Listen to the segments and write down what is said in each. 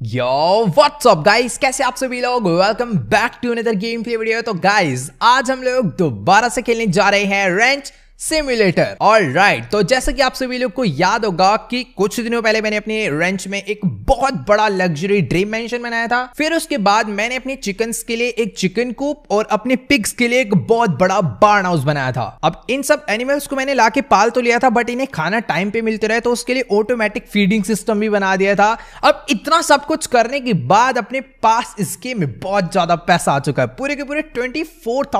what's WhatsApp guys कैसे आप सभी लोग welcome back to another game play video तो गाइज आज हम लोग दोबारा से खेलने जा रहे हैं रेंच सिमुलेटर और राइट तो जैसा कि आप सभी लोग को याद होगा कि कुछ दिनों पहले मैंने अपने रेंच में एक बहुत बड़ा लग्जरी ड्रीम मेंशन बनाया था फिर उसके बाद मैंने अपने चिकन के लिए एक चिकन कूप और अपने पिग्स के लिए एक बहुत बड़ा बार्न हाउस बनाया था अब इन सब एनिमल्स को मैंने लाके पाल तो लिया था बट इन्हें खाना टाइम पे मिलते रहे तो उसके लिए ऑटोमेटिक फीडिंग सिस्टम भी बना दिया था अब इतना सब कुछ करने के बाद अपने पास इसके में बहुत ज्यादा पैसा आ चुका है पूरे के पूरे ट्वेंटी फोर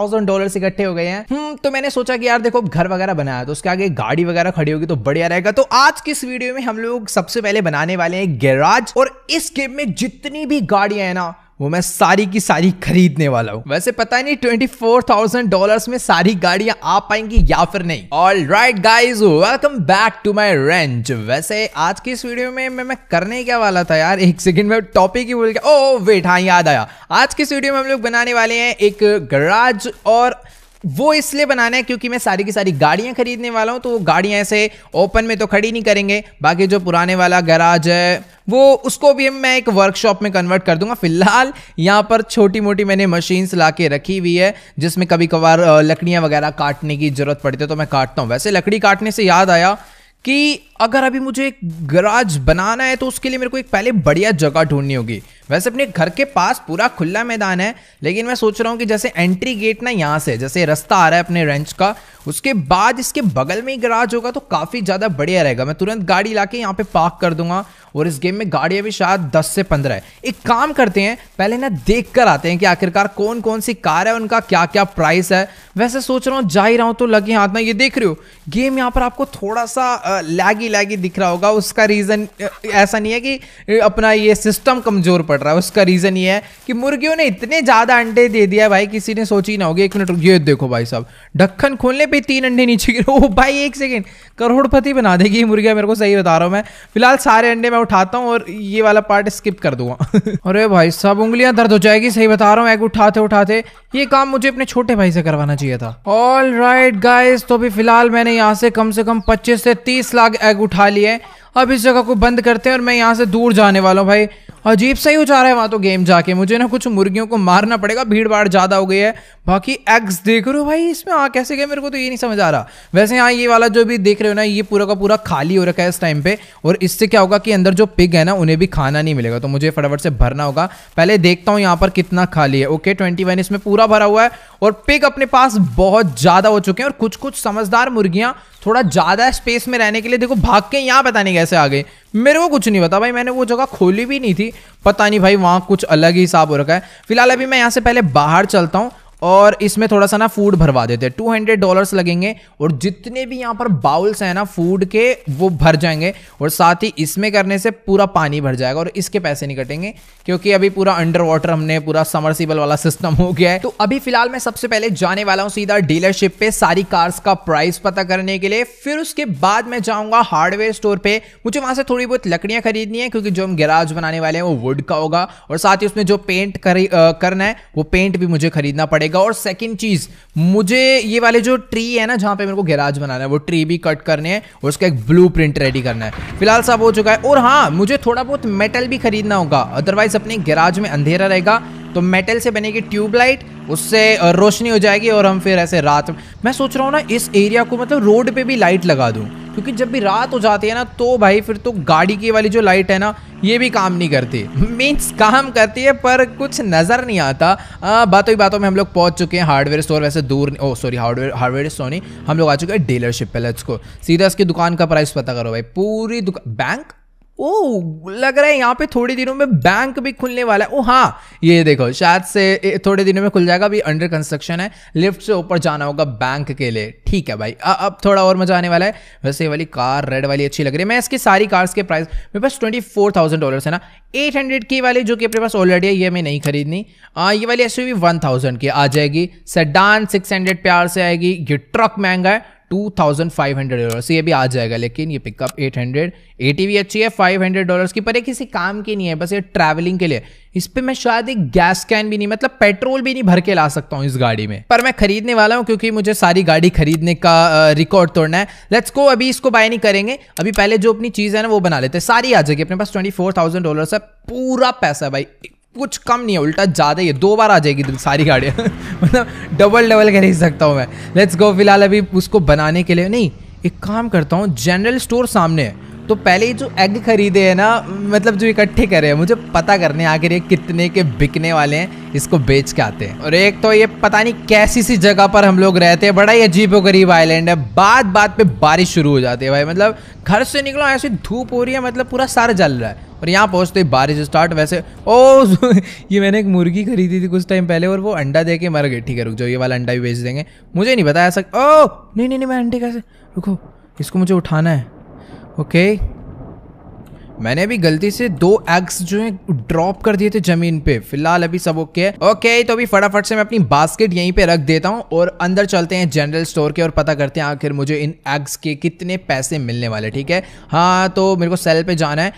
इकट्ठे हो गए हैं हम्म, तो मैंने सोचा कि यार देखो घर वगैरह बनाया तो उसके आगे गाड़ी वगैरह खड़ी होगी तो बढ़िया रहेगा तो आज की इस वीडियो में हम लोग सबसे पहले बनाने वाले हैं गैराज और इस गेम में जितनी भी गाड़ियां हैं ना वो मैं सारी की सारी खरीदने वाला हूँ वैसे पता नहीं ट्वेंटी फोर थाउजेंड डॉलर में सारी गाड़ियां आ पाएंगी या फिर नहीं all right guys welcome back to my range वैसे आज की इस वीडियो में मैं, मैं करने क्या वाला था यार एक सेकंड में टॉपिक ही बोल गया ओ oh, वेट हाँ याद आया आज की इस वीडियो में हम लोग बनाने वाले हैं एक गराज और वो इसलिए बनाना है क्योंकि मैं सारी की सारी गाड़ियां खरीदने वाला हूं तो वो गाड़ियाँ ऐसे ओपन में तो खड़ी नहीं करेंगे बाकी जो पुराने वाला गराज है वो उसको भी मैं एक वर्कशॉप में कन्वर्ट कर दूंगा फिलहाल यहाँ पर छोटी मोटी मैंने मशीन्स ला के रखी हुई है जिसमें कभी कभार लकड़ियाँ वगैरह काटने की ज़रूरत पड़ती है तो मैं काटता हूँ वैसे लकड़ी काटने से याद आया कि अगर अभी मुझे एक गराज बनाना है तो उसके लिए मेरे को एक पहले बढ़िया जगह ढूंढनी होगी वैसे अपने घर के पास पूरा खुला मैदान है लेकिन मैं सोच रहा हूँ कि जैसे एंट्री गेट ना यहाँ से जैसे रास्ता आ रहा है अपने रेंच का उसके बाद इसके बगल में ही गराज होगा तो काफ़ी ज़्यादा बढ़िया रहेगा मैं तुरंत गाड़ी ला के यहाँ पे पार्क कर दूंगा और इस गेम में गाड़ियाँ भी शायद 10 से 15 है एक काम करते हैं पहले ना देख कर आते हैं कि आखिरकार कौन कौन सी कार है उनका क्या क्या प्राइस है वैसे सोच रहा हूँ जा ही रहा हूँ तो लगे हाथ में ये देख रहे हो गेम यहाँ पर आपको थोड़ा सा लैगी लैगी दिख रहा होगा उसका रीज़न ऐसा नहीं है कि अपना ये सिस्टम कमज़ोर पड़ रहा है उसका रीज़न ये है कि मुर्गियों ने इतने ज़्यादा अंडे दे दिया भाई किसी ने सोची ना होगी एक मिनट ये देखो भाई साहब ढक्कन खोलने पे तीन अंडे नीचे गिरे ओ भाई एक सेकेंड करोड़पति बना देगी मुर्गिया मेरे को सही बता रहा हूँ मैं फिलहाल सारे अंडे मैं उठाता हूँ और ये वाला पार्ट स्किप कर दूंगा अरे भाई सब उंगलियां दर्द हो जाएगी सही बता रहा हूँ एग उठाते उठाते ये काम मुझे अपने छोटे भाई से करवाना चाहिए था ऑल राइट गाइज तो अभी फिलहाल मैंने यहाँ से कम से कम पच्चीस से तीस लाख एग उठा लिए अब इस जगह को बंद करते हैं और मैं यहाँ से दूर जाने वाला हूँ भाई अजीब सा ही रहा है वहाँ तो गेम जाके मुझे ना कुछ मुर्गियों को मारना पड़ेगा भीड़ भाड़ ज़्यादा हो गई है बाकी एग्स देख रहे हो भाई इसमें आ कैसे गए मेरे को तो ये नहीं समझ आ रहा वैसे यहाँ ये वाला जो भी देख रहे हो ना ये पूरा का पूरा खाली हो रखा है इस टाइम पे और इससे क्या होगा कि अंदर जो पिग है ना उन्हें भी खाना नहीं मिलेगा तो मुझे फटाफट से भरना होगा पहले देखता हूँ यहाँ पर कितना खाली है ओके ट्वेंटी इसमें पूरा भरा हुआ है और पिग अपने पास बहुत ज़्यादा हो चुके हैं और कुछ कुछ समझदार मुर्गियाँ थोड़ा ज़्यादा स्पेस में रहने के लिए देखो भाग के यहाँ पता नहीं कैसे आ गए मेरे को कुछ नहीं पता भाई मैंने वो जगह खोली भी नहीं थी पता नहीं भाई वहाँ कुछ अलग ही हिसाब हो रखा है फिलहाल अभी मैं यहाँ से पहले बाहर चलता हूँ और इसमें थोड़ा सा ना फूड भरवा देते हैं टू हंड्रेड डॉलर लगेंगे और जितने भी यहाँ पर बाउल्स हैं ना फूड के वो भर जाएंगे और साथ ही इसमें करने से पूरा पानी भर जाएगा और इसके पैसे नहीं कटेंगे क्योंकि अभी पूरा अंडर वाटर हमने पूरा समरसीबल वाला सिस्टम हो गया है तो अभी फिलहाल मैं सबसे पहले जाने वाला हूँ सीधा डीलरशिप पे सारी कार्स का प्राइस पता करने के लिए फिर उसके बाद मैं जाऊँगा हार्डवेयर स्टोर पर मुझे वहाँ से थोड़ी बहुत लकड़ियाँ खरीदनी है क्योंकि जो हम गैराज बनाने वाले हैं वो वुड का होगा और साथ ही उसमें जो पेंट करना है वो पेंट भी मुझे खरीदना पड़ेगा जाएगा और सेकंड चीज मुझे ये वाले जो ट्री है ना जहां पे मेरे को गैराज बनाना है वो ट्री भी कट करने हैं और उसका एक ब्लू रेडी करना है फिलहाल सब हो चुका है और हाँ मुझे थोड़ा बहुत मेटल भी खरीदना होगा अदरवाइज अपने गैराज में अंधेरा रहेगा तो मेटल से बनेगी ट्यूबलाइट उससे रोशनी हो जाएगी और हम फिर ऐसे रात में मैं सोच रहा हूँ ना इस एरिया को मतलब रोड पे भी लाइट लगा दूँ क्योंकि जब भी रात हो जाती है ना तो भाई फिर तो गाड़ी की वाली जो लाइट है ना ये भी काम नहीं करती मीन्स काम करती है पर कुछ नज़र नहीं आता आ, बातों ही बातों में हम लोग पहुंच चुके हैं हार्डवेयर स्टोर वैसे दूर oh sorry hardware hardware store नहीं हम लोग आ चुके हैं डीलरशिप पे लेट्स को सीधा इसकी दुकान का प्राइस पता करो भाई पूरी दुकान बैंक ओ लग रहा है यहाँ पे थोड़े दिनों में बैंक भी खुलने वाला है ओ हाँ ये देखो शायद से थोड़े दिनों में खुल जाएगा अभी अंडर कंस्ट्रक्शन है लिफ्ट से ऊपर जाना होगा बैंक के लिए ठीक है भाई आ, अब थोड़ा और मजा आने वाला है वैसे ये वाली कार रेड वाली अच्छी लग रही है मैं इसकी सारी कार्स के प्राइस मेरे पास ट्वेंटी फोर थाउजेंड डॉलर है ना एट हंड्रेड की वाली जो कि अपने पास ऑलरेडी है ये मैं नहीं खरीदनी आ, ये वाली एस वन थाउजेंड की आ जाएगी सडान सिक्स हंड्रेड प्यार से आएगी ये ट्रक महंगा है two thousand five hundred dollars ये भी आ जाएगा लेकिन ये पिकअप एट हंड्रेड एटी भी अच्छी है फाइव हंड्रेड डॉलर्स की पर ये किसी काम की नहीं है बस ये ट्रैवलिंग के लिए इस पे मैं शायद एक गैस कैन भी नहीं मतलब पेट्रोल भी नहीं भर के ला सकता हूँ इस गाड़ी में पर मैं खरीदने वाला हूँ क्योंकि मुझे सारी गाड़ी खरीदने का रिकॉर्ड तोड़ना है लेट्स को अभी इसको बाय नहीं करेंगे अभी पहले जो अपनी चीज़ है ना वो बना लेते हैं सारी आ जाएगी अपने पास ट्वेंटी फोर थाउजेंड है पूरा पैसा भाई कुछ कम नहीं है उल्टा ज़्यादा ही है दो बार आ जाएगी तो सारी गाड़ियाँ मतलब डबल डबल ही सकता हूँ मैं लेट्स गो फिलहाल अभी उसको बनाने के लिए नहीं एक काम करता हूँ जनरल स्टोर सामने है तो पहले ही जो एग खरीदे हैं ना मतलब जो इकट्ठे करे हैं मुझे पता करने आखिर ये कितने के बिकने वाले हैं इसको बेच के आते हैं और एक तो ये पता नहीं कैसी सी जगह पर हम लोग रहते हैं बड़ा ही अजीब गरीब आइलैंड है बात बात पे बारिश शुरू हो जाती है भाई मतलब घर से निकलो ऐसी धूप हो रही है मतलब पूरा सारा जल रहा है और यहाँ पहुँचते ही बारिश स्टार्ट वैसे ओ ये मैंने एक मुर्गी खरीदी थी कुछ टाइम पहले और वो अंडा दे के मर गए ठीक है रुक जाओ ये वाला अंडा भी बेच देंगे मुझे नहीं पता ऐसा ओ नहीं नहीं नहीं मैं अंडे कैसे रुको इसको मुझे उठाना है ओके मैंने भी गलती से दो एग्स जो है ड्रॉप कर दिए थे जमीन पे फिलहाल अभी सब ओके है ओके तो अभी फटाफट से मैं अपनी बास्केट यहीं पे रख देता हूँ और अंदर चलते हैं जनरल स्टोर के और पता करते हैं आखिर मुझे इन एग्स के कितने पैसे मिलने वाले ठीक है हाँ तो मेरे को सेल पे जाना है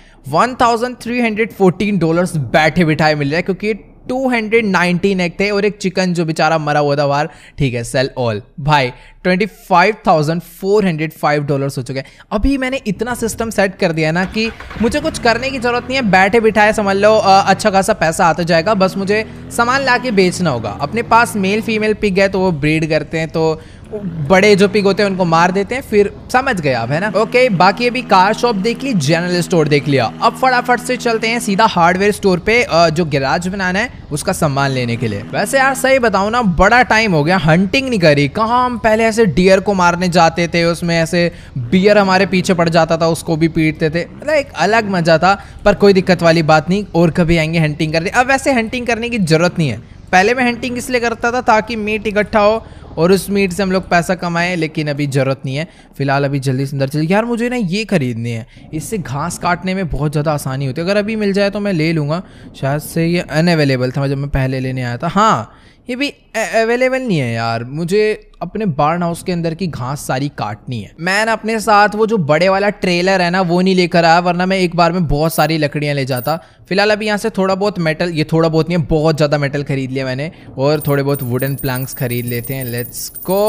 फोर्टीन डॉलर बैठे बिठाए मिल रहा है क्योंकि टू हंड्रेड नाइनटीन एग थे और एक चिकन जो बेचारा मरा हुआ था बाहर ठीक है सेल ऑल भाई twenty five thousand four hundred five dollar हो चुके हैं अभी मैंने इतना सिस्टम सेट कर दिया ना कि मुझे कुछ करने की ज़रूरत नहीं है बैठे बिठाए समझ लो अच्छा खासा पैसा आता जाएगा बस मुझे सामान ला के बेचना होगा अपने पास मेल फीमेल पिक है तो वो ब्रीड करते हैं तो बड़े जो पिग होते हैं उनको मार देते हैं फिर समझ गए आप है ना ओके बाकी अभी कार शॉप देख ली जनरल स्टोर देख लिया अब फटाफट से चलते हैं सीधा हार्डवेयर स्टोर पे जो गिराज बनाना है उसका सम्मान लेने के लिए वैसे यार सही बताऊ ना बड़ा टाइम हो गया हंटिंग नहीं करी कहाँ हम पहले ऐसे डियर को मारने जाते थे उसमें ऐसे बियर हमारे पीछे पड़ जाता था उसको भी पीटते थे मतलब एक अलग मजा था पर कोई दिक्कत वाली बात नहीं और कभी आएंगे हंटिंग करने अब वैसे हंटिंग करने की जरूरत नहीं है पहले मैं हंटिंग इसलिए करता था ताकि मीट इकट्ठा हो और उस मीट से हम लोग पैसा कमाएं लेकिन अभी ज़रूरत नहीं है फिलहाल अभी जल्दी से अंदर चलिए यार मुझे ना ये ख़रीदनी है इससे घास काटने में बहुत ज़्यादा आसानी होती है अगर अभी मिल जाए तो मैं ले लूँगा शायद से ये अनअवेलेबल था जब मैं पहले लेने आया था हाँ ये भी अवेलेबल नहीं है यार मुझे अपने बार्न हाउस के अंदर की घास सारी काटनी है मैंने अपने साथ वो जो बड़े वाला ट्रेलर है ना वो नहीं लेकर आया वरना मैं एक बार में बहुत सारी लकड़ियाँ ले जाता फिलहाल अभी यहाँ से थोड़ा बहुत मेटल ये थोड़ा बहुत नहीं है बहुत ज़्यादा मेटल खरीद लिया मैंने और थोड़े बहुत वुडन प्लैंक्स खरीद लेते हैं लेट्स को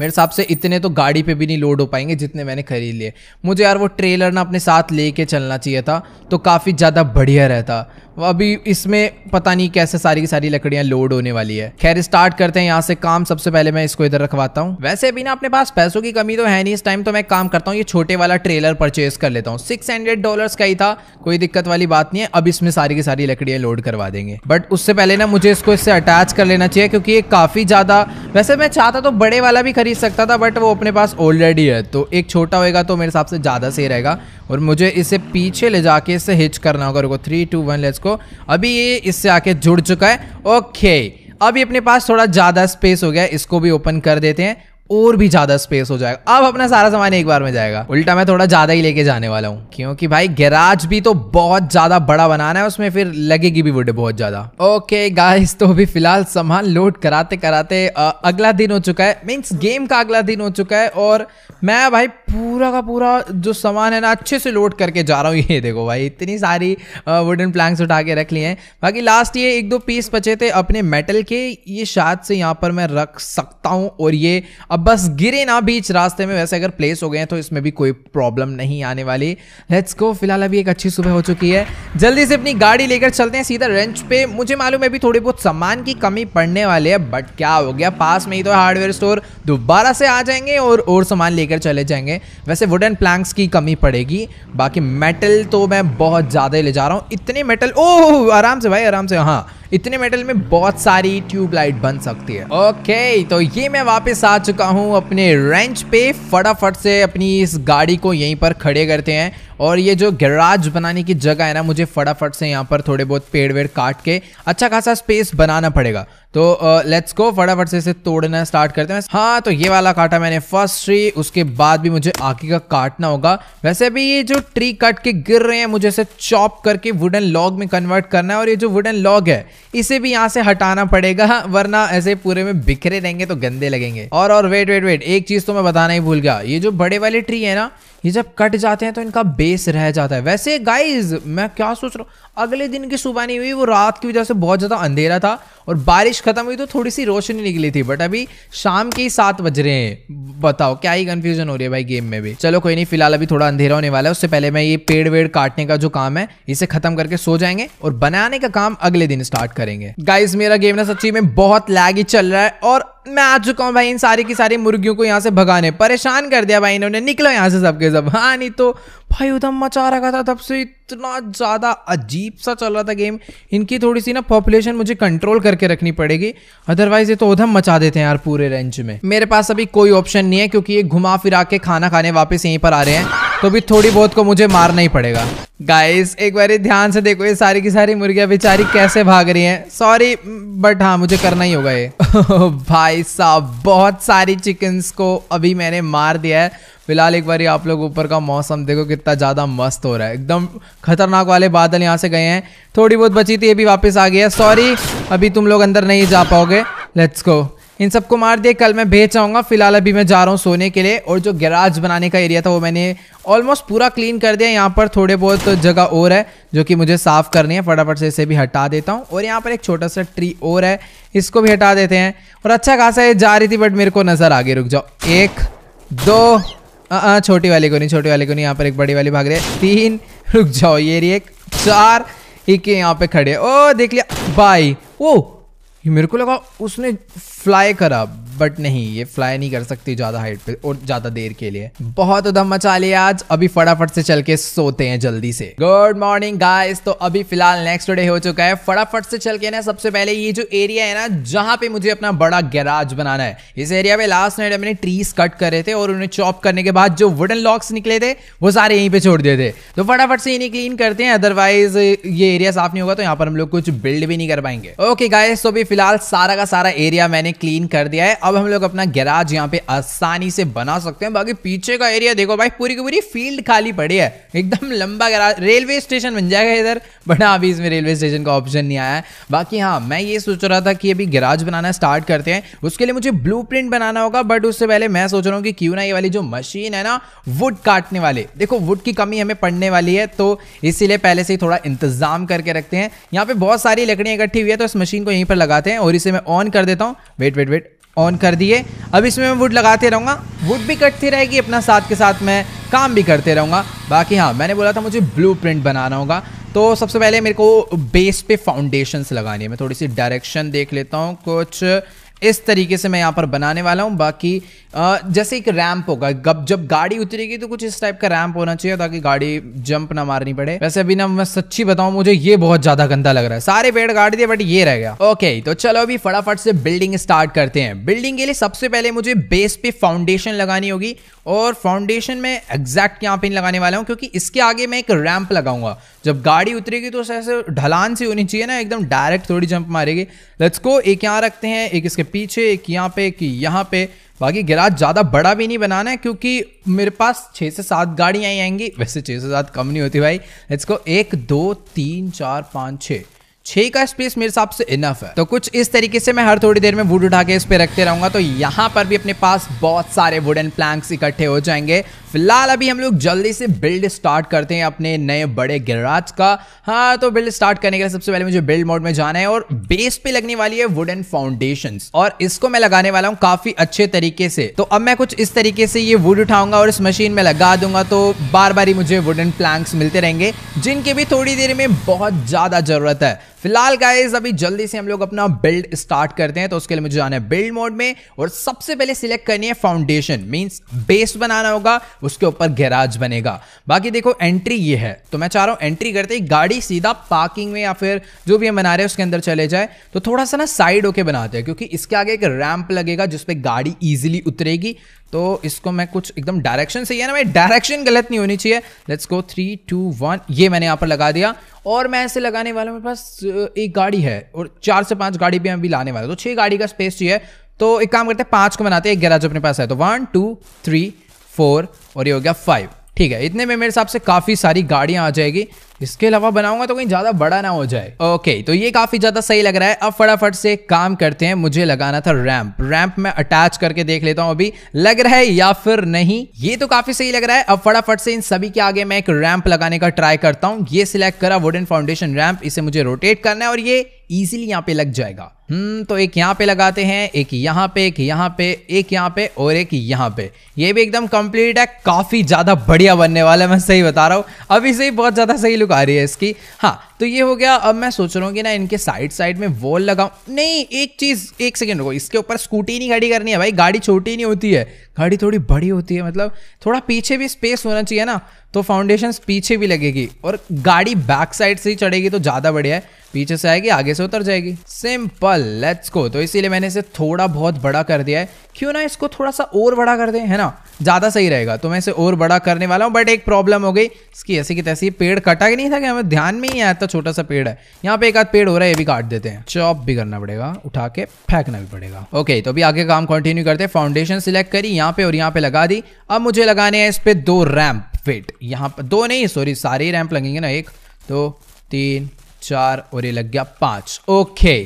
मेरे हिसाब से इतने तो गाड़ी पे भी नहीं लोड हो पाएंगे जितने मैंने खरीद लिए मुझे यार वो ट्रेलर ना अपने साथ लेके चलना चाहिए था तो काफ़ी ज़्यादा बढ़िया रहता अभी इसमें पता नहीं कैसे सारी की सारी लकड़ियां लोड होने वाली है खैर स्टार्ट करते हैं यहाँ से काम सबसे पहले मैं इसको इधर रखवाता हूँ वैसे अभी ना अपने पास पैसों की कमी तो है नहीं इस टाइम तो मैं काम करता हूँ ये छोटे वाला ट्रेलर परचेज कर लेता हूँ सिक्स हंड्रेड डॉलर का ही था कोई दिक्कत वाली बात नहीं है अब इसमें सारी की सारी लकड़ियाँ लोड करवा देंगे बट उससे पहले ना मुझे इसको इससे अटैच कर लेना चाहिए क्योंकि ये काफ़ी ज़्यादा वैसे मैं चाहता तो बड़े वाला भी खरीद सकता था बट वो अपने पास ऑलरेडी है तो एक छोटा होएगा तो मेरे हिसाब से ज़्यादा सही रहेगा और मुझे इसे पीछे ले जाके इससे हिच करना होगा थ्री टू वन लेट्स इसको अभी ये इससे आके जुड़ चुका है ओके अभी अपने पास थोड़ा ज़्यादा स्पेस हो गया इसको भी ओपन कर देते हैं और भी ज्यादा स्पेस हो जाएगा अब अपना सारा सामान एक बार में जाएगा उल्टा मैं थोड़ा ज्यादा ही लेके जाने वाला हूँ क्योंकि भाई गैराज भी तो बहुत ज्यादा बड़ा बनाना है उसमें फिर लगेगी भी वुड बहुत ज्यादा ओके गाइस तो अभी फिलहाल सामान लोड कराते कराते अगला दिन हो चुका है मीन्स गेम का अगला दिन हो चुका है और मैं भाई पूरा का पूरा जो सामान है ना अच्छे से लोड करके जा रहा हूँ ये देखो भाई इतनी सारी वुडन प्लैंक्स उठा के रख लिए हैं बाकी लास्ट ये एक दो पीस बचे थे अपने मेटल के ये शायद से यहाँ पर मैं रख सकता हूँ और ये अब बस गिरे ना बीच रास्ते में वैसे अगर प्लेस हो गए हैं तो इसमें भी कोई प्रॉब्लम नहीं आने वाली लेट्स गो फिलहाल अभी एक अच्छी सुबह हो चुकी है जल्दी से अपनी गाड़ी लेकर चलते हैं सीधा रेंच पे मुझे मालूम है अभी थोड़ी बहुत सामान की कमी पड़ने वाली है बट क्या हो गया पास में ही तो हार्डवेयर स्टोर दोबारा से आ जाएंगे और और सामान लेकर लेकर चले जाएंगे वैसे वुडन प्लैंक्स की कमी पड़ेगी बाकी मेटल तो मैं बहुत ज़्यादा ले जा रहा हूँ इतने मेटल ओह आराम से भाई आराम से हाँ इतने मेटल में बहुत सारी ट्यूबलाइट बन सकती है ओके तो ये मैं वापस आ चुका हूँ अपने रेंच पे फटाफट से अपनी इस गाड़ी को यहीं पर खड़े करते हैं और ये जो गैराज बनाने की जगह है ना मुझे फटाफट से यहाँ पर थोड़े बहुत पेड़ वेड़ काट के अच्छा खासा स्पेस बनाना पड़ेगा तो लेट्स गो फटाफट से इसे तोड़ना स्टार्ट करते हैं हाँ तो ये वाला काटा मैंने फर्स्ट ट्री उसके बाद भी मुझे आगे का काटना होगा वैसे भी ये जो ट्री काट के गिर रहे हैं मुझे इसे चॉप करके वुडन लॉग में कन्वर्ट करना है और ये जो वुडन लॉग है इसे भी यहाँ से हटाना पड़ेगा वरना ऐसे पूरे में बिखरे रहेंगे तो गंदे लगेंगे और और वेट वेट वेट एक चीज तो मैं बताना ही भूल गया ये जो बड़े वाले ट्री है ना ये जब कट जाते हैं तो इनका बेस रह जाता है वैसे गाइज मैं क्या सोच रहा हूँ अगले दिन की सुबह नहीं हुई वो रात की वजह से बहुत ज़्यादा अंधेरा था और बारिश ख़त्म हुई तो थोड़ी सी रोशनी निकली थी बट अभी शाम के ही सात बज रहे हैं बताओ क्या ही कन्फ्यूजन हो रही है भाई गेम में भी चलो कोई नहीं फिलहाल अभी थोड़ा अंधेरा होने वाला है उससे पहले मैं ये पेड़ वेड़ काटने का जो काम है इसे खत्म करके सो जाएंगे और बनाने का काम अगले दिन स्टार्ट करेंगे गाइज मेरा गेम ना सच्ची में बहुत लैग ही चल रहा है और मैं आ चुका हूँ भाई इन सारी की सारी मुर्गियों को यहाँ से भगाने परेशान कर दिया भाई इन्होंने निकलो यहाँ से सबके सब हाँ नहीं तो भाई उधम मचा रखा था तब से इतना ज़्यादा अजीब सा चल रहा था गेम इनकी थोड़ी सी ना पॉपुलेशन मुझे कंट्रोल करके रखनी पड़ेगी अदरवाइज ये तो उधम मचा देते हैं यार पूरे रेंज में मेरे पास अभी कोई ऑप्शन नहीं है क्योंकि ये घुमा फिरा के खाना खाने वापस यहीं पर आ रहे हैं तो भी थोड़ी बहुत को मुझे मारना ही पड़ेगा गाइस एक बार ध्यान से देखो ये सारी की सारी मुर्गियां बेचारी कैसे भाग रही हैं सॉरी बट हाँ मुझे करना ही होगा ये भाई साहब बहुत सारी चिकन्स को अभी मैंने मार दिया है फिलहाल एक बार आप लोग ऊपर का मौसम देखो कितना ज़्यादा मस्त हो रहा है एकदम खतरनाक वाले बादल यहाँ से गए हैं थोड़ी बहुत बची थी ये भी वापस आ गया सॉरी अभी तुम लोग अंदर नहीं जा पाओगे लेट्स गो इन सबको मार दिया कल मैं भेज जाऊंगा फिलहाल अभी मैं जा रहा हूँ सोने के लिए और जो गैराज बनाने का एरिया था वो मैंने ऑलमोस्ट पूरा क्लीन कर दिया यहाँ पर थोड़े बहुत जगह और है जो कि मुझे साफ़ करनी है फटाफट से इसे भी हटा देता हूँ और यहाँ पर एक छोटा सा ट्री और है इसको भी हटा देते हैं और अच्छा खासा ये जा रही थी बट मेरे को नज़र आगे रुक जाओ एक दो छोटी वाली को नहीं छोटी वाली को नहीं यहाँ पर एक बड़ी वाली भाग रही है तीन रुक जाओ ये रही एक चार एक यहाँ पे खड़े ओ देख लिया बाई ओ ये मेरे को लगा उसने फ्लाई करा बट नहीं ये फ्लाई नहीं कर सकती ज़्यादा हाइट पे और ज़्यादा देर के लिए बहुत उधम मचा लिया आज अभी फटाफट से चल के सोते हैं जल्दी से गुड मॉर्निंग गाइस तो अभी फिलहाल नेक्स्ट डे हो चुका है फटाफट से चल के ना सबसे पहले ये जो एरिया है ना जहाँ पे मुझे अपना बड़ा गैराज बनाना है इस एरिया में लास्ट नाइट मैंने ट्रीज कट करे थे और उन्हें चॉप करने के बाद जो वुडन लॉक्स निकले थे वो सारे यहीं पे छोड़ दिए थे तो फटाफट से इन्हें क्लीन करते हैं अदरवाइज ये एरिया साफ नहीं होगा तो यहाँ पर हम लोग कुछ बिल्ड भी नहीं कर पाएंगे ओके गाइस तो अभी फिलहाल सारा का सारा एरिया मैंने क्लीन कर दिया है अब अब हम लोग अपना गैराज यहाँ पे आसानी से बना सकते हैं बाकी पीछे का एरिया देखो भाई पूरी की पूरी फील्ड खाली पड़ी है एकदम लंबा गैराज रेलवे स्टेशन बन जाएगा इधर बट हाँ, अभी इसमें रेलवे स्टेशन का ऑप्शन नहीं आया बाकी हाँ मैं ये सोच रहा था कि अभी गैराज बनाना स्टार्ट करते हैं उसके लिए मुझे ब्लू बनाना होगा बट उससे पहले मैं सोच रहा हूँ कि क्यों ना ये वाली जो मशीन है ना वुड काटने वाले देखो वुड की कमी हमें पड़ने वाली है तो इसीलिए पहले से ही थोड़ा इंतजाम करके रखते हैं यहाँ पे बहुत सारी लकड़ियाँ इकट्ठी हुई है तो इस मशीन को यहीं पर लगाते हैं और इसे मैं ऑन कर देता हूँ वेट वेट वेट ऑन कर दिए अब इसमें मैं वुड लगाते रहूँगा वुड भी कटती रहेगी अपना साथ के साथ मैं काम भी करते रहूँगा बाकी हाँ मैंने बोला था मुझे ब्लू प्रिंट बनाना होगा तो सबसे पहले मेरे को बेस पे फाउंडेशंस लगानी है मैं थोड़ी सी डायरेक्शन देख लेता हूँ कुछ इस तरीके से मैं यहाँ पर बनाने वाला हूँ बाकी जैसे एक रैंप होगा गब जब गाड़ी उतरेगी तो कुछ इस टाइप का रैंप होना चाहिए ताकि गाड़ी जंप ना मारनी पड़े वैसे अभी ना मैं सच्ची बताऊँ मुझे ये बहुत ज्यादा गंदा लग रहा है सारे पेड़ गाड़ दिए बट ये रह गया ओके तो चलो अभी फटाफट से बिल्डिंग स्टार्ट करते हैं बिल्डिंग के लिए सबसे पहले मुझे बेस पे फाउंडेशन लगानी होगी और फाउंडेशन में एग्जैक्ट यहाँ पे लगाने वाला हूँ क्योंकि इसके आगे मैं एक रैंप लगाऊंगा जब गाड़ी उतरेगी तो ऐसे ढलान सी होनी चाहिए ना एकदम डायरेक्ट थोड़ी जंप मारेगी लेट्स को एक यहाँ रखते हैं एक इसके पीछे एक यहाँ पे एक यहाँ पे बाकी गैराज ज़्यादा बड़ा भी नहीं बनाना है क्योंकि मेरे पास छः से सात गाड़ियाँ आएंगी वैसे छः से सात कम नहीं होती भाई इसको एक दो तीन चार पाँच छः छह का स्पेस मेरे हिसाब से इनफ है तो कुछ इस तरीके से मैं हर थोड़ी देर में वुड उठा के इस पे रखते रहूंगा तो यहाँ पर भी अपने पास बहुत सारे वुडन प्लैंक्स इकट्ठे हो जाएंगे फिलहाल अभी हम लोग जल्दी से बिल्ड स्टार्ट करते हैं अपने नए बड़े गैराज का हाँ तो बिल्ड स्टार्ट करने के लिए सबसे पहले मुझे बिल्ड मोड में जाना है और बेस पे लगने वाली है वुडन फाउंडेशन और इसको मैं लगाने वाला हूँ काफी अच्छे तरीके से तो अब मैं कुछ इस तरीके से ये वुड उठाऊंगा और इस मशीन में लगा दूंगा तो बार बार ही मुझे वुडन प्लैंक्स मिलते रहेंगे जिनके भी थोड़ी देर में बहुत ज्यादा जरूरत है फिलहाल गाइज अभी जल्दी से हम लोग अपना बिल्ड स्टार्ट करते हैं तो उसके लिए मुझे जाना है बिल्ड मोड में और सबसे पहले सिलेक्ट करनी है फाउंडेशन मीन्स बेस बनाना होगा उसके ऊपर गैराज बनेगा बाकी देखो एंट्री ये है तो मैं चाह रहा हूँ एंट्री करते ही गाड़ी सीधा पार्किंग में या फिर जो भी हम बना रहे हैं उसके अंदर चले जाए तो थोड़ा सा ना साइड होके बनाते हैं क्योंकि इसके आगे एक रैम्प लगेगा जिसपे गाड़ी ईजिली उतरेगी तो इसको मैं कुछ एकदम डायरेक्शन से ही है ना भाई डायरेक्शन गलत नहीं होनी चाहिए let's go three two one ये मैंने यहाँ पर लगा दिया और मैं ऐसे लगाने वाला मेरे पास एक गाड़ी है और चार से पांच गाड़ी भी मैं अभी लाने वाला तो छह गाड़ी का स्पेस चाहिए तो एक काम करते हैं पांच को बनाते हैं एक गैराज अपने पास है तो वन टू थ्री फोर और ये हो गया फाइव ठीक है इतने में मेरे हिसाब से काफ़ी सारी गाड़ियां आ जाएगी इसके अलावा बनाऊंगा तो कहीं ज़्यादा बड़ा ना हो जाए ओके तो ये काफ़ी ज़्यादा सही लग रहा है अब फटाफट से काम करते हैं मुझे लगाना था रैंप रैंप मैं अटैच करके देख लेता हूं अभी लग रहा है या फिर नहीं ये तो काफ़ी सही लग रहा है अब फटाफट से इन सभी के आगे मैं एक रैंप लगाने का ट्राई करता हूँ ये सिलेक्ट करा वुडन फाउंडेशन रैम्प इसे मुझे रोटेट करना है और ये इजिली यहाँ पे लग जाएगा हम्म तो एक यहाँ पे लगाते हैं एक यहाँ पे एक यहाँ पे एक यहाँ पे और एक यहाँ पे ये भी एकदम कंप्लीट है काफ़ी ज़्यादा बढ़िया बनने वाला है मैं सही बता रहा हूँ अभी से ही बहुत ज़्यादा सही लुक आ रही है इसकी हाँ तो ये हो गया अब मैं सोच रहा हूँ कि ना इनके साइड साइड में वॉल लगाऊ नहीं एक चीज एक सेकेंड रुको इसके ऊपर स्कूटी नहीं खड़ी करनी है भाई गाड़ी छोटी नहीं होती है गाड़ी थोड़ी बड़ी होती है मतलब थोड़ा पीछे भी स्पेस होना चाहिए ना तो फाउंडेशन पीछे भी लगेगी और गाड़ी बैक साइड से ही चढ़ेगी तो ज़्यादा बढ़िया है पीछे से आएगी आगे से उतर जाएगी सिंपल लेट्स को तो इसीलिए मैंने इसे थोड़ा बहुत बड़ा कर दिया है क्यों ना इसको थोड़ा सा और बड़ा कर दें है ना ज़्यादा सही रहेगा तो मैं इसे और बड़ा करने वाला हूँ बट एक प्रॉब्लम हो गई इसकी ऐसे की तैसे पेड़ कटा ही नहीं था कि हमें ध्यान में ही आया था छोटा सा पेड़ है यहाँ पे एक आध पेड़ हो रहा है ये भी काट देते हैं चॉप भी करना पड़ेगा उठा के फेंकना भी पड़ेगा ओके तो अभी आगे काम कंटिन्यू करते हैं फाउंडेशन सिलेक्ट करी यहाँ पे और यहाँ पे लगा दी अब मुझे लगाने हैं इस पर दो रैम्प फिट यहाँ पर दो नहीं सॉरी सारे रैम्प लगेंगे ना एक दो तीन चार और ये लग गया पाँच ओके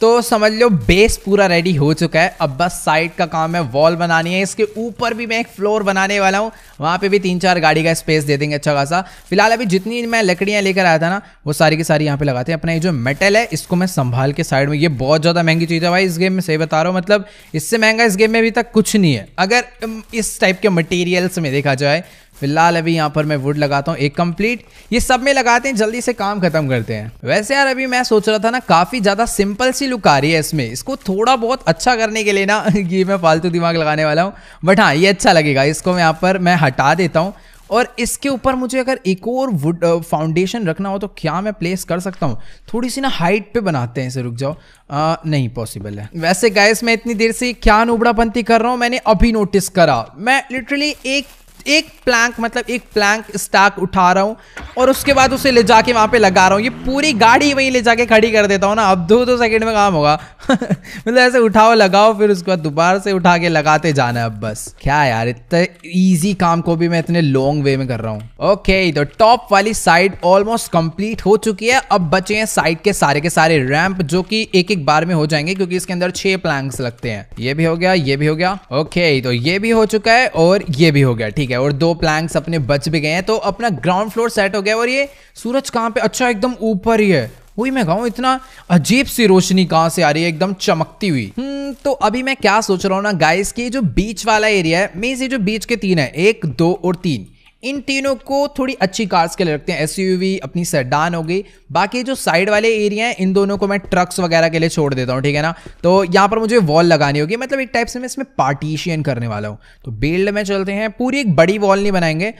तो समझ लो बेस पूरा रेडी हो चुका है अब बस साइड का काम है वॉल बनानी है इसके ऊपर भी मैं एक फ्लोर बनाने वाला हूँ वहाँ पे भी तीन चार गाड़ी का स्पेस दे देंगे अच्छा खासा फिलहाल अभी जितनी मैं लकड़ियाँ लेकर आया था ना वो सारी की सारी यहाँ पे लगाते हैं अपना ये जो मेटल है इसको मैं संभाल के साइड में ये बहुत ज़्यादा महंगी चीज़ है भाई इस गेम में सही बता रहा हूँ मतलब इससे महंगा इस गेम में अभी तक कुछ नहीं है अगर इस टाइप के मटेरियल्स में देखा जाए फिलहाल अभी यहाँ पर मैं वुड लगाता हूँ एक कंप्लीट ये सब में लगाते हैं जल्दी से काम खत्म करते हैं वैसे यार अभी मैं सोच रहा था ना काफी ज्यादा सिंपल सी लुक आ रही है इसमें इसको थोड़ा बहुत अच्छा करने के लिए ना ये मैं फालतू दिमाग लगाने वाला हूँ बट हाँ ये अच्छा लगेगा इसको मैं यहाँ पर मैं हटा देता हूँ और इसके ऊपर मुझे अगर एक और वुड फाउंडेशन रखना हो तो क्या मैं प्लेस कर सकता हूँ थोड़ी सी ना हाइट पे बनाते हैं इसे रुक जाओ आ, नहीं पॉसिबल है वैसे गैस मैं इतनी देर से क्या नोबड़ापंथी कर रहा हूँ मैंने अभी नोटिस करा मैं लिटरली एक एक प्लैंक मतलब एक प्लैंक स्टैक उठा रहा हूँ और उसके बाद उसे ले जाके वहाँ पे लगा रहा हूँ ये पूरी गाड़ी वहीं ले जाके खड़ी कर देता हूँ ना अब दो दो सेकंड में काम होगा मतलब ऐसे उठाओ लगाओ फिर उसके बाद दोबारा से उठा के लगाते जाना है अब बस क्या यार इतना ईजी काम को भी मैं इतने लॉन्ग वे में कर रहा हूँ ओके तो टॉप वाली साइड ऑलमोस्ट कंप्लीट हो चुकी है अब बचे हैं साइड के सारे के सारे रैम्प जो कि एक एक बार में हो जाएंगे क्योंकि इसके अंदर छह प्लैंक्स लगते हैं ये भी हो गया ये भी हो गया ओके तो ये भी हो चुका है और ये भी हो गया ठीक है गया और दो प्लैंक्स अपने बच भी गए हैं तो अपना ग्राउंड फ्लोर सेट हो गया और ये सूरज कहाँ पे अच्छा एकदम ऊपर ही है वही मैं कहूँ इतना अजीब सी रोशनी कहाँ से आ रही है एकदम चमकती हुई हम्म, तो अभी मैं क्या सोच रहा हूँ ना गाइस की जो बीच वाला एरिया है मेन ये जो बीच के तीन है एक दो और तीन इन तीनों को थोड़ी अच्छी कार्स के लिए रखते हैं एस अपनी सेडान हो गई बाकी जो साइड वाले एरिया हैं इन दोनों को मैं ट्रक्स वगैरह के लिए छोड़ देता हूँ ठीक है ना तो यहाँ पर मुझे वॉल लगानी होगी मतलब एक टाइप से मैं इसमें पार्टीशियन करने वाला हूँ तो बिल्ड में चलते हैं पूरी एक बड़ी वॉल नहीं बनाएंगे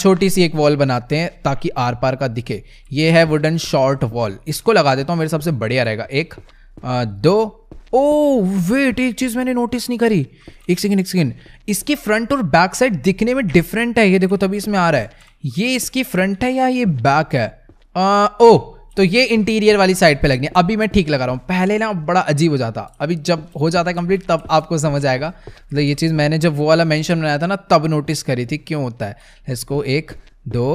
छोटी सी एक वॉल बनाते हैं ताकि आर पार का दिखे ये है वुडन शॉर्ट वॉल इसको लगा देता हूँ मेरे सबसे बढ़िया रहेगा एक दो ओ oh, वेट एक चीज मैंने नोटिस नहीं करी एक सेकेंड एक सेकेंड इसकी फ्रंट और बैक साइड दिखने में डिफरेंट है ये देखो तभी इसमें आ रहा है ये इसकी फ्रंट है या ये बैक है आ, ओ oh, तो ये इंटीरियर वाली साइड पे लगनी है अभी मैं ठीक लगा रहा हूँ पहले ना बड़ा अजीब हो जाता अभी जब हो जाता है कंप्लीट तब आपको समझ आएगा मतलब ये चीज़ मैंने जब वो वाला मेंशन बनाया था ना तब नोटिस करी थी क्यों होता है इसको एक दो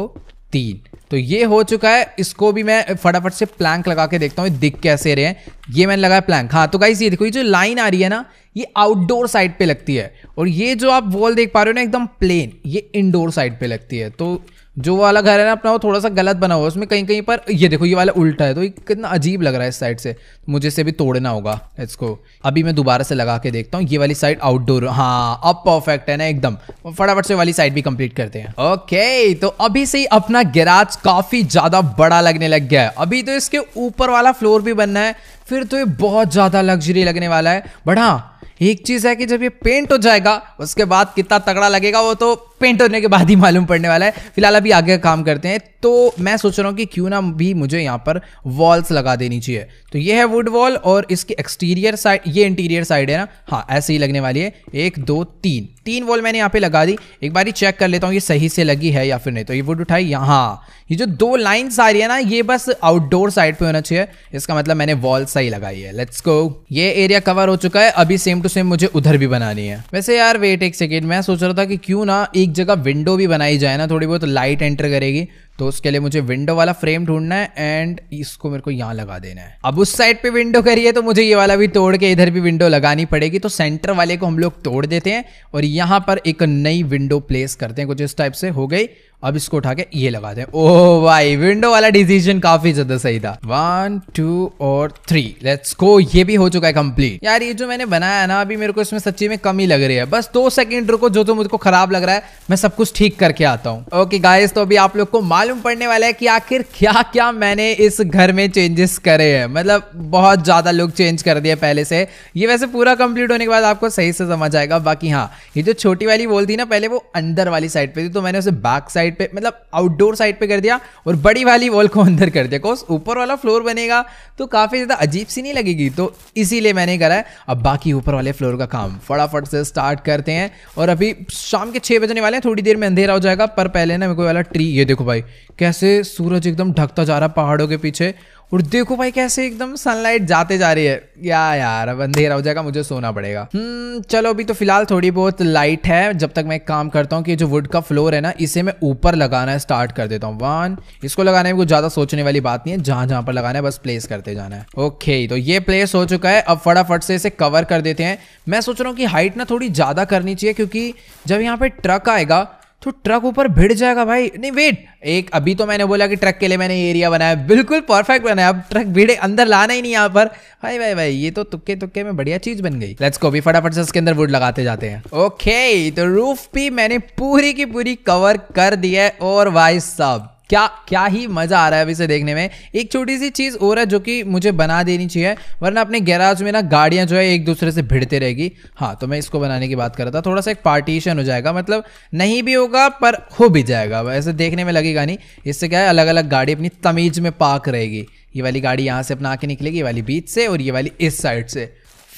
तीन तो ये हो चुका है इसको भी मैं फटाफट से प्लैंक लगा के देखता हूँ दिख कैसे रहे हैं ये मैंने लगाया प्लैंक हाँ तो गाइस ये देखो ये जो लाइन आ रही है ना ये आउटडोर साइड पे लगती है और ये जो आप वॉल देख पा रहे हो ना एकदम प्लेन ये इंडोर साइड पे लगती है तो जो वाला घर है ना अपना वो थोड़ा सा गलत बना हुआ है उसमें कहीं कहीं पर ये देखो ये वाला उल्टा है तो ये कितना अजीब लग रहा है इस साइड से मुझे इसे भी तोड़ना होगा इसको अभी मैं दोबारा से लगा के देखता हूँ ये वाली साइड आउटडोर हाँ अब परफेक्ट है ना एकदम फटाफट से वाली साइड भी कंप्लीट करते हैं ओके तो अभी से ही अपना गैराज काफी ज्यादा बड़ा लगने लग गया है अभी तो इसके ऊपर वाला फ्लोर भी बनना है फिर तो ये बहुत ज़्यादा लग्जरी लगने वाला है बट हाँ एक चीज़ है कि जब ये पेंट हो जाएगा उसके बाद कितना तगड़ा लगेगा वो तो पेंट होने के बाद ही मालूम पड़ने वाला है फिलहाल अभी आगे काम करते हैं तो मैं सोच रहा हूँ कि क्यों ना भी मुझे यहाँ पर वॉल्स लगा देनी चाहिए तो ये है वुड वॉल और इसकी एक्सटीरियर साइड ये इंटीरियर साइड है ना हाँ ऐसे ही लगने वाली है एक दो तीन तीन वॉल मैंने यहाँ पे लगा दी एक बार ही चेक कर लेता हूँ ये सही से लगी है या फिर नहीं तो ये वुड उठाई यहाँ ये जो दो लाइन्स आ रही है ना ये बस आउटडोर साइड पर होना चाहिए इसका मतलब मैंने वॉल्स सही लगाई है लेट्स गो ये एरिया कवर हो चुका है अभी सेम टू सेम मुझे उधर भी बनानी है वैसे यार वेट एक सेकेंड मैं सोच रहा था कि क्यों ना एक जगह विंडो भी बनाई जाए ना थोड़ी बहुत लाइट एंटर करेगी तो उसके लिए मुझे विंडो वाला फ्रेम ढूंढना है एंड इसको मेरे को यहाँ लगा देना है अब उस साइड पे विंडो करिए तो मुझे ये वाला भी तोड़ के इधर भी विंडो लगानी पड़ेगी तो सेंटर वाले को हम लोग तोड़ देते हैं और यहाँ पर एक नई विंडो प्लेस करते हैं कुछ इस टाइप से हो गई अब इसको उठा के ये लगा दें ओ भाई विंडो वाला डिसीजन काफी ज्यादा सही था वन टू और थ्री लेट्स गो ये भी हो चुका है कंप्लीट यार ये जो मैंने बनाया ना अभी मेरे को इसमें सच्ची में कमी लग रही है बस दो सेकंड रुको जो तो मुझको खराब लग रहा है मैं सब कुछ ठीक करके आता हूँ ओके गाइस तो अभी आप लोग को मालूम पड़ने वाला है कि आखिर क्या क्या मैंने इस घर में चेंजेस करे है मतलब बहुत ज्यादा लोग चेंज कर दिया पहले से ये वैसे पूरा कंप्लीट होने के बाद आपको सही से समझ आएगा बाकी हाँ ये जो छोटी वाली बोल थी ना पहले वो अंदर वाली साइड पे थी तो मैंने उसे बैक साइड साइड पे मतलब आउटडोर साइड पे कर दिया और बड़ी वाली वॉल को अंदर कर दिया बिकॉज ऊपर वाला फ्लोर बनेगा तो काफ़ी ज़्यादा अजीब सी नहीं लगेगी तो इसीलिए मैंने करा है अब बाकी ऊपर वाले फ्लोर का काम फटाफट से स्टार्ट करते हैं और अभी शाम के छः बजने वाले हैं थोड़ी देर में अंधेरा हो जाएगा पर पहले ना मेरे को वाला ट्री ये देखो भाई कैसे सूरज एकदम ढकता जा रहा है पहाड़ों के पीछे और देखो भाई कैसे एकदम सनलाइट जाते जा रही है या यार अब अंधेरा हो जाएगा मुझे सोना पड़ेगा हम्म चलो अभी तो फिलहाल थोड़ी बहुत लाइट है जब तक मैं एक काम करता हूँ कि जो वुड का फ्लोर है ना इसे मैं ऊपर लगाना स्टार्ट कर देता हूँ वन इसको लगाने में कुछ ज़्यादा सोचने वाली बात नहीं है जहां जहाँ पर लगाना है बस प्लेस करते जाना है ओके तो ये प्लेस हो चुका है अब फटाफट से इसे कवर कर देते हैं मैं सोच रहा हूँ कि हाइट ना थोड़ी ज़्यादा करनी चाहिए क्योंकि जब यहाँ पे ट्रक आएगा तो ट्रक ऊपर भिड़ जाएगा भाई नहीं वेट एक अभी तो मैंने बोला कि ट्रक के लिए मैंने एरिया बनाया बिल्कुल परफेक्ट बनाया अब ट्रक भिड़े अंदर लाना ही नहीं यहाँ पर भाई भाई भाई ये तो तुक्के तुक्के में बढ़िया चीज बन गई लेट्स को भी फटाफट से इसके अंदर वुड लगाते जाते हैं ओके तो रूफ भी मैंने पूरी की पूरी कवर कर दिया है और वाइस साहब क्या क्या ही मज़ा आ रहा है अभी से देखने में एक छोटी सी चीज़ और है जो कि मुझे बना देनी चाहिए वरना अपने गैराज में ना गाड़ियाँ जो है एक दूसरे से भिड़ते रहेगी हाँ तो मैं इसको बनाने की बात कर रहा था थोड़ा सा एक पार्टीशन हो जाएगा मतलब नहीं भी होगा पर हो भी जाएगा ऐसे देखने में लगेगा नहीं इससे क्या है अलग अलग गाड़ी अपनी तमीज़ में पाक रहेगी ये वाली गाड़ी यहाँ से अपना आके निकलेगी ये वाली बीच से और ये वाली इस साइड से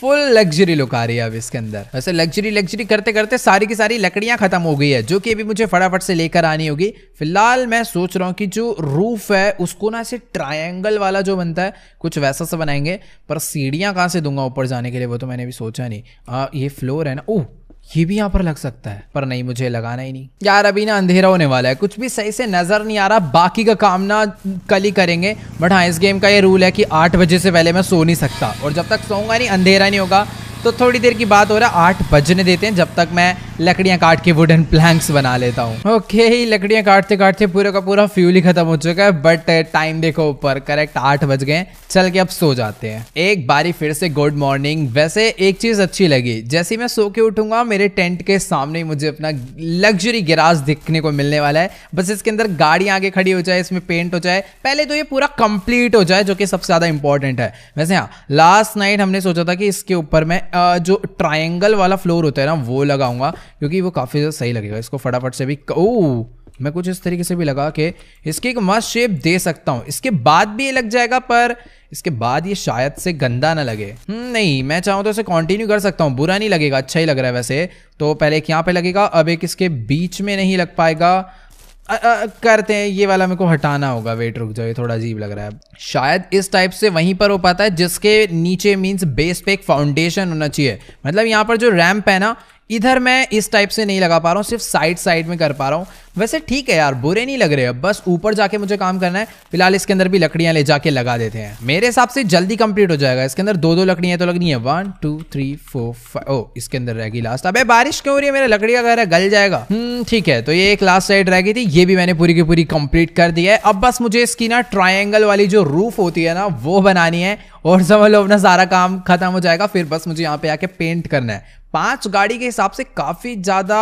फुल लग्जरी लुक आ रही है अब इसके अंदर वैसे लग्जरी लग्जरी करते करते सारी की सारी लकड़ियां खत्म हो गई है जो कि अभी मुझे फटाफट से लेकर आनी होगी फिलहाल मैं सोच रहा हूँ कि जो रूफ है उसको ना ऐसे ट्रायंगल वाला जो बनता है कुछ वैसा सा बनाएंगे पर सीढ़ियाँ कहाँ से दूंगा ऊपर जाने के लिए वो तो मैंने अभी सोचा नहीं आ, ये फ्लोर है ना ओह ये भी यहाँ पर लग सकता है पर नहीं मुझे लगाना ही नहीं यार अभी ना अंधेरा होने वाला है कुछ भी सही से नजर नहीं आ रहा बाकी का काम ना कल ही करेंगे बट हाँ इस गेम का ये रूल है कि आठ बजे से पहले मैं सो नहीं सकता और जब तक सोऊंगा नहीं अंधेरा नहीं होगा तो थोड़ी देर की बात हो रहा है आठ बजने देते हैं जब तक मैं लकड़ियाँ काट के वुडन प्लैंक्स बना लेता हूँ ओके ही लकड़ियाँ काटते काटते पूरे का पूरा फ्यूल ही खत्म हो चुका है बट टाइम uh, देखो ऊपर करेक्ट आठ बज गए चल के अब सो जाते हैं एक बारी फिर से गुड मॉर्निंग वैसे एक चीज अच्छी लगी जैसे मैं सो के उठूंगा मेरे टेंट के सामने ही मुझे अपना लग्जरी गिराज दिखने को मिलने वाला है बस इसके अंदर गाड़ी आगे खड़ी हो जाए इसमें पेंट हो जाए पहले तो ये पूरा कंप्लीट हो जाए जो कि सबसे ज्यादा इंपॉर्टेंट है वैसे हाँ लास्ट नाइट हमने सोचा था कि इसके ऊपर मैं जो ट्राइंगल वाला फ्लोर होता है ना वो लगाऊंगा क्योंकि वो काफ़ी ज़्यादा सही लगेगा इसको फटाफट से भी ओ मैं कुछ इस तरीके से भी लगा के इसकी एक मस्त शेप दे सकता हूँ इसके बाद भी ये लग जाएगा पर इसके बाद ये शायद से गंदा ना लगे हम्म, नहीं मैं चाहूँ तो इसे कंटिन्यू कर सकता हूँ बुरा नहीं लगेगा अच्छा ही लग रहा है वैसे तो पहले एक यहाँ पे लगेगा अब एक इसके बीच में नहीं लग पाएगा आ, आ, करते हैं ये वाला मेरे को हटाना होगा वेट रुक जाओ ये थोड़ा अजीब लग रहा है शायद इस टाइप से वहीं पर हो पाता है जिसके नीचे मींस बेस पे एक फाउंडेशन होना चाहिए मतलब यहाँ पर जो रैम्प है ना इधर मैं इस टाइप से नहीं लगा पा रहा हूँ सिर्फ साइड साइड में कर पा रहा हूँ वैसे ठीक है यार बुरे नहीं लग रहे अब बस ऊपर जाके मुझे काम करना है फिलहाल इसके अंदर भी लकड़ियाँ ले जाके लगा देते हैं मेरे हिसाब से जल्दी कंप्लीट हो जाएगा इसके अंदर दो दो लकड़ियाँ तो लगनी है one two three four five oh इसके अंदर रहेगी लास्ट अब बारिश क्यों हो रही है मेरा लकड़ी अगर गल जाएगा हम्म, ठीक है तो ये एक लास्ट साइड रह गई थी ये भी मैंने पूरी की पूरी कंप्लीट कर दी है अब बस मुझे इसकी ना ट्राइंगल वाली जो रूफ होती है ना वो बनानी है और समझ लो अपना सारा काम खत्म हो जाएगा फिर बस मुझे यहाँ पे आके पेंट करना है पांच गाड़ी के हिसाब से काफ़ी ज़्यादा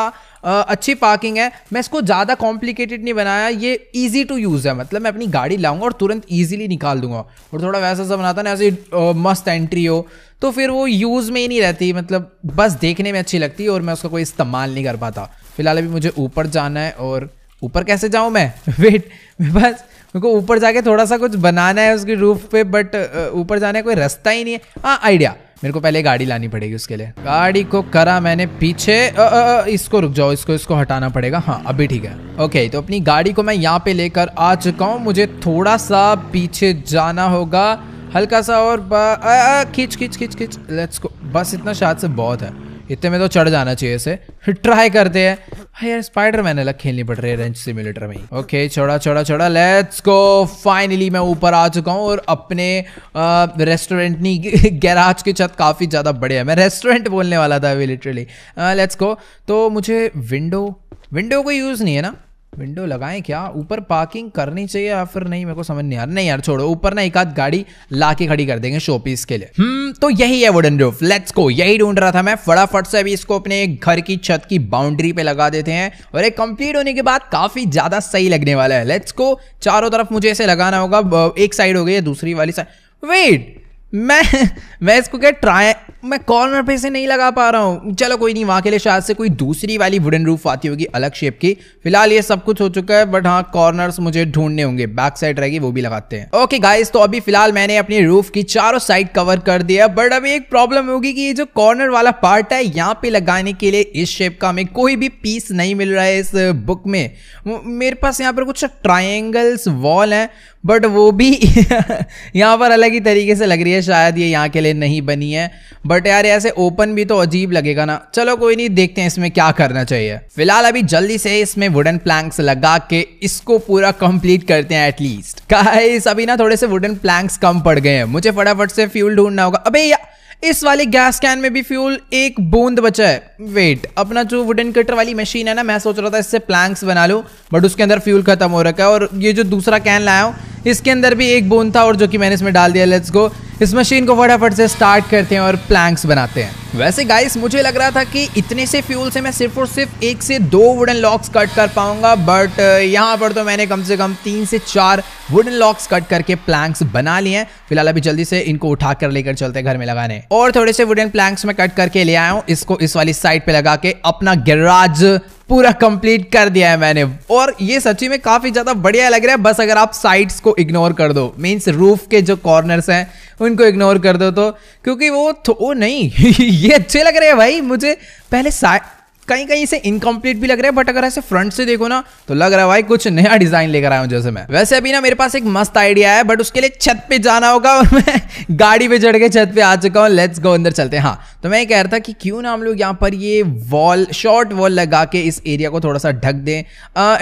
अच्छी पार्किंग है मैं इसको ज़्यादा कॉम्प्लिकेटेड नहीं बनाया ये इजी टू यूज़ है मतलब मैं अपनी गाड़ी लाऊंगा और तुरंत इजीली निकाल दूंगा और थोड़ा वैसा सा बनाता ना ऐसे मस्त एंट्री हो तो फिर वो यूज़ में ही नहीं रहती मतलब बस देखने में अच्छी लगती है और मैं उसका कोई इस्तेमाल नहीं कर पाता फिलहाल अभी मुझे ऊपर जाना है और ऊपर कैसे जाऊँ मैं वेट बस मेरे को ऊपर जाके थोड़ा सा कुछ बनाना है उसकी रूफ पे बट ऊपर जाने का कोई रास्ता ही नहीं है हाँ आइडिया मेरे को पहले गाड़ी लानी पड़ेगी उसके लिए गाड़ी को करा मैंने पीछे अ, अ, इसको रुक जाओ इसको इसको हटाना पड़ेगा हाँ अभी ठीक है ओके तो अपनी गाड़ी को मैं यहाँ पे लेकर आ चुका हूँ मुझे थोड़ा सा पीछे जाना होगा हल्का सा और खींच खींच खींच खींच लेट्स को बस इतना शायद से बहुत है इतने में तो चढ़ जाना चाहिए इसे फिर ट्राई करते हैं हाँ यार स्पाइडर मैन अलग खेलनी पड़ रही है रेंच सिमुलेटर में ओके छोड़ा छोड़ा छोड़ा लेट्स गो फाइनली मैं ऊपर आ चुका हूँ और अपने रेस्टोरेंट नहीं गैराज की छत काफ़ी ज़्यादा बढ़िया है मैं रेस्टोरेंट बोलने वाला था अभी लिटरली लेट्स गो तो मुझे विंडो विंडो को यूज़ नहीं है ना विंडो लगाएं क्या ऊपर पार्किंग करनी चाहिए या फिर नहीं मेरे को समझ नहीं यार नहीं यार छोड़ो ऊपर ना एक आध गाड़ी ला के खड़ी कर देंगे शोपीस के लिए हम्म तो यही है वुडन रूफ लेट्स को यही ढूंढ रहा था मैं फटाफट से अभी इसको अपने घर की छत की बाउंड्री पे लगा देते हैं और ये कंप्लीट होने के बाद काफी ज्यादा सही लगने वाला है लेट्स को चारों तरफ मुझे ऐसे लगाना होगा एक साइड हो गई दूसरी वाली साइड वेट मैं मैं इसको क्या ट्राई मैं कॉर्नर पे से नहीं लगा पा रहा हूँ चलो कोई नहीं वहाँ के लिए शायद से कोई दूसरी वाली वुडन रूफ आती होगी अलग शेप की फिलहाल ये सब कुछ हो चुका है बट हाँ कॉर्नर्स मुझे ढूंढने होंगे बैक साइड रहेगी वो भी लगाते हैं ओके गाइस तो अभी फिलहाल मैंने अपनी रूफ की चारों साइड कवर कर दिया बट अभी एक प्रॉब्लम होगी कि ये जो कॉर्नर वाला पार्ट है यहाँ पे लगाने के लिए इस शेप का हमें कोई भी पीस नहीं मिल रहा है इस बुक में मेरे पास यहाँ पर कुछ ट्राइंगल्स वॉल है बट वो भी यहाँ पर अलग ही तरीके से लग रही है शायद ये यहाँ के लिए नहीं बनी है बट यार ऐसे ओपन भी तो अजीब लगेगा ना चलो कोई नहीं देखते हैं इसमें क्या करना चाहिए फिलहाल अभी जल्दी से इसमें वुडन प्लैंक्स लगा के इसको पूरा कंप्लीट करते हैं एटलीस्ट का अभी ना थोड़े से वुडन प्लैंक्स कम पड़ गए हैं मुझे फटाफट से फ्यूल ढूंढना होगा अभी यार इस वाले गैस कैन में भी फ्यूल एक बूंद बचा है वेट अपना जो वुडन कटर वाली मशीन है ना मैं सोच रहा था इससे प्लैंक्स बना लो बट उसके अंदर फ्यूल खत्म हो रखा है और ये जो दूसरा कैन लाया हूँ इसके अंदर भी एक बूंद था और जो कि मैंने इसमें डाल दिया लेट्स गो इस मशीन को फटाफट से स्टार्ट करते हैं और प्लैंक्स बनाते हैं वैसे गाइस मुझे लग रहा था कि इतने से फ्यूल से मैं सिर्फ और सिर्फ एक से दो वुडन लॉक्स कट कर पाऊंगा बट uh, यहाँ पर तो मैंने कम से कम तीन से चार वुडन लॉक्स कट करके प्लैंक्स बना लिए हैं फिलहाल अभी जल्दी से इनको उठा कर लेकर चलते हैं घर में लगाने और थोड़े से वुडन प्लैंक्स में कट करके ले आया हूँ इसको इस वाली साइड पे लगा के अपना गैराज पूरा कंप्लीट कर दिया है मैंने और ये सच्ची में काफी ज्यादा बढ़िया लग रहा है बस अगर आप साइड्स को इग्नोर कर दो मीन्स रूफ के जो कॉर्नर्स हैं उनको इग्नोर कर दो तो क्योंकि वो वो नहीं ये अच्छे लग रहे हैं भाई मुझे पहले साइड कहीं कहीं से इनकम्प्लीट भी लग रहा है बट अगर ऐसे फ्रंट से देखो ना तो लग रहा है भाई कुछ नया डिजाइन लेकर आया हूं जैसे मैं वैसे अभी ना मेरे पास एक मस्त आइडिया है बट उसके लिए छत पे जाना होगा और मैं गाड़ी पे चढ़ के छत पे आ चुका हूँ लेट्स गो अंदर चलते हैं हाँ तो मैं ये कह रहा था कि क्यों ना हम लोग यहाँ पर ये वॉल शॉर्ट वॉल लगा के इस एरिया को थोड़ा सा ढक दें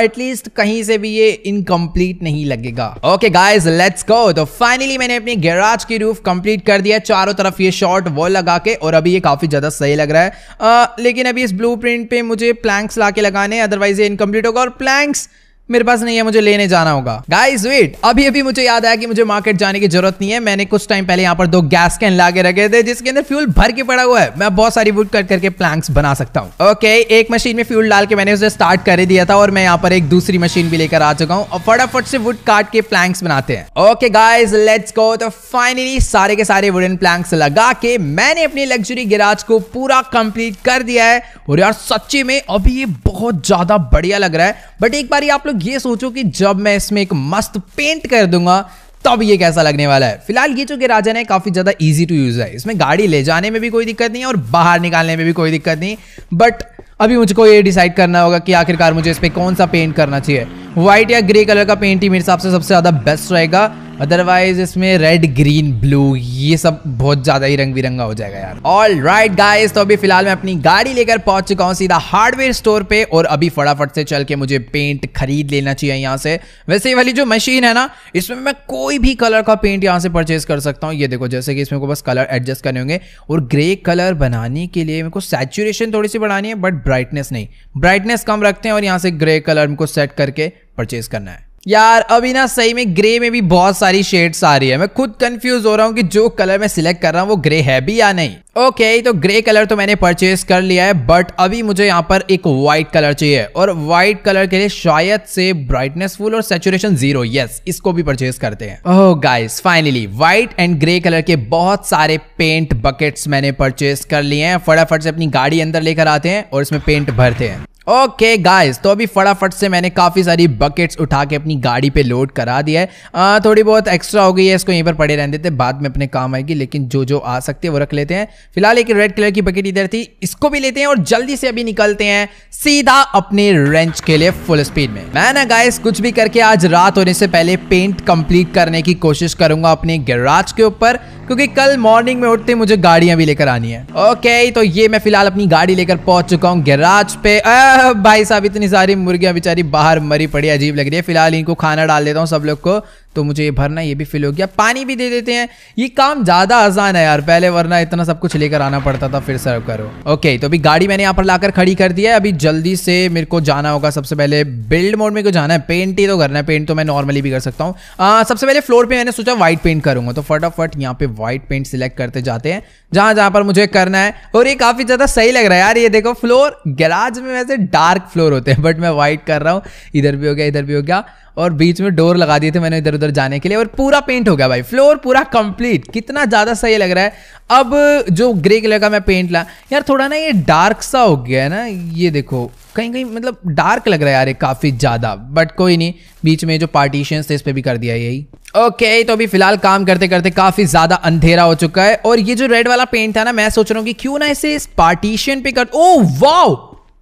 एटलीस्ट uh, कहीं से भी ये इनकम्प्लीट नहीं लगेगा ओके गाइज लेट्स गो तो फाइनली मैंने अपनी गैराज की रूफ कंप्लीट कर दिया चारों तरफ ये शॉर्ट वॉल लगा के और अभी ये काफी ज्यादा सही लग रहा है uh, लेकिन अभी इस ब्लू प्रिंट पे मुझे प्लैंक्स ला के लगाने अदरवाइज ये इनकम्प्लीट होगा और प्लैंक्स मेरे पास नहीं है मुझे लेने जाना होगा गाइस वेट अभी अभी मुझे याद आया कि मुझे मार्केट जाने की जरूरत नहीं है मैंने कुछ टाइम पहले यहाँ पर दो गैस कैन ला के रखे थे जिसके अंदर फ्यूल भर के पड़ा हुआ है मैं बहुत सारी वुड कट करके प्लैंक्स बना सकता हूँ ओके एक मशीन में फ्यूल डाल के मैंने उसे स्टार्ट कर दिया था और मैं यहाँ पर एक दूसरी मशीन भी लेकर आ चुका हूँ और फटाफट से वुड काट के प्लैंक्स बनाते हैं ओके गाइज लेट्स गो तो फाइनली सारे के सारे वुडन प्लैंक्स लगा के मैंने अपनी लग्जरी गिराज को पूरा कंप्लीट कर दिया है और यार सच्ची में अभी ये बहुत ज्यादा बढ़िया लग रहा है बट एक बार आप लोग ये सोचो कि जब मैं इसमें एक मस्त पेंट कर दूंगा तब ये कैसा लगने वाला है फिलहाल ये जो गिराजन है काफ़ी ज़्यादा इजी टू यूज़ है इसमें गाड़ी ले जाने में भी कोई दिक्कत नहीं है और बाहर निकालने में भी कोई दिक्कत नहीं बट अभी मुझको ये डिसाइड करना होगा कि आखिरकार मुझे इस पर कौन सा पेंट करना चाहिए व्हाइट या ग्रे कलर का पेंट ही मेरे हिसाब से सबसे ज़्यादा बेस्ट रहेगा अदरवाइज इसमें रेड ग्रीन ब्लू ये सब बहुत ज्यादा ही रंग बिरंगा हो जाएगा यार ऑल राइट गाइज तो अभी फिलहाल मैं अपनी गाड़ी लेकर पहुंच चुका हूँ सीधा हार्डवेयर स्टोर पे और अभी फटाफट से चल के मुझे पेंट खरीद लेना चाहिए यहाँ से वैसे ये वाली जो मशीन है ना इसमें मैं कोई भी कलर का पेंट यहाँ से परचेज कर सकता हूँ ये देखो जैसे कि इसमें को बस कलर एडजस्ट करने होंगे और ग्रे कलर बनाने के लिए मेरे को सैचुरेशन थोड़ी सी बढ़ानी है बट ब्राइटनेस नहीं ब्राइटनेस कम रखते हैं और यहाँ से ग्रे कलर को सेट करके परचेज करना है यार अभी ना सही में ग्रे में भी बहुत सारी शेड्स आ रही है मैं खुद कंफ्यूज हो रहा हूँ कि जो कलर मैं सिलेक्ट कर रहा हूँ वो ग्रे है भी या नहीं ओके okay, तो ग्रे कलर तो मैंने परचेज कर लिया है बट अभी मुझे यहाँ पर एक व्हाइट कलर चाहिए और व्हाइट कलर के लिए शायद से ब्राइटनेस फुल और सेचुरेशन जीरो यस इसको भी परचेज करते हैं oh guys finally white and grey colour के बहुत सारे पेंट बकेट्स मैंने परचेज कर लिए हैं फटाफट से अपनी गाड़ी अंदर लेकर आते हैं और इसमें पेंट भरते हैं ओके गाइस तो अभी फटाफट से मैंने काफ़ी सारी बकेट्स उठा के अपनी गाड़ी पे लोड करा दिया है आ, थोड़ी बहुत एक्स्ट्रा हो गई है इसको यहीं पर पड़े रहने देते बाद में अपने काम आएगी लेकिन जो जो आ सकती है वो रख लेते हैं फिलहाल एक रेड कलर की बकेट इधर थी इसको भी लेते हैं और जल्दी से अभी निकलते हैं सीधा अपने रेंच के लिए फुल स्पीड में मैं ना गाइस कुछ भी करके आज रात होने से पहले पेंट कंप्लीट करने की कोशिश करूंगा अपने गैराज के ऊपर क्योंकि कल मॉर्निंग में उठते मुझे गाड़ियां भी लेकर आनी है ओके तो ये मैं फिलहाल अपनी गाड़ी लेकर पहुंच चुका हूँ गैराज पे भाई साहब इतनी सारी मुर्गियां बेचारी बाहर मरी पड़ी अजीब लग रही है फिलहाल इनको खाना डाल देता हूँ सब लोग को तो मुझे ये भरना ये भी फिल हो गया पानी भी दे देते हैं ये काम ज़्यादा आसान है यार पहले वरना इतना सब कुछ लेकर आना पड़ता था फिर सर्व करो ओके तो अभी गाड़ी मैंने यहाँ पर लाकर खड़ी कर दी है अभी जल्दी से मेरे को जाना होगा सबसे पहले बिल्ड मोड में को जाना है पेंट ही तो करना है पेंट तो मैं नॉर्मली भी कर सकता हूँ सबसे पहले फ्लोर पर मैंने सोचा व्हाइट पेंट करूंगा तो फटाफट यहाँ पे व्हाइट पेंट सिलेक्ट करते जाते हैं जहां जहां पर मुझे करना है और ये काफ़ी ज़्यादा सही लग रहा है यार ये देखो फ्लोर गैराज में वैसे डार्क फ्लोर होते हैं बट मैं व्हाइट कर रहा हूँ इधर भी हो गया इधर भी हो गया और बीच में डोर लगा दिए थे मैंने इधर उधर जाने के लिए और पूरा पेंट हो गया भाई फ्लोर पूरा कंप्लीट कितना ज़्यादा सही लग रहा है अब जो ग्रे कलर का मैं पेंट ला यार थोड़ा ना ये डार्क सा हो गया है ना ये देखो कहीं कहीं मतलब डार्क लग रहा है यार काफ़ी ज़्यादा बट कोई नहीं बीच में जो पार्टीशन थे इस पर भी कर दिया यही ओके okay, तो अभी फिलहाल काम करते करते काफ़ी ज़्यादा अंधेरा हो चुका है और ये जो रेड वाला पेंट था ना मैं सोच रहा हूँ कि क्यों ना इसे इस पार्टीशन पे कर ओ वाओ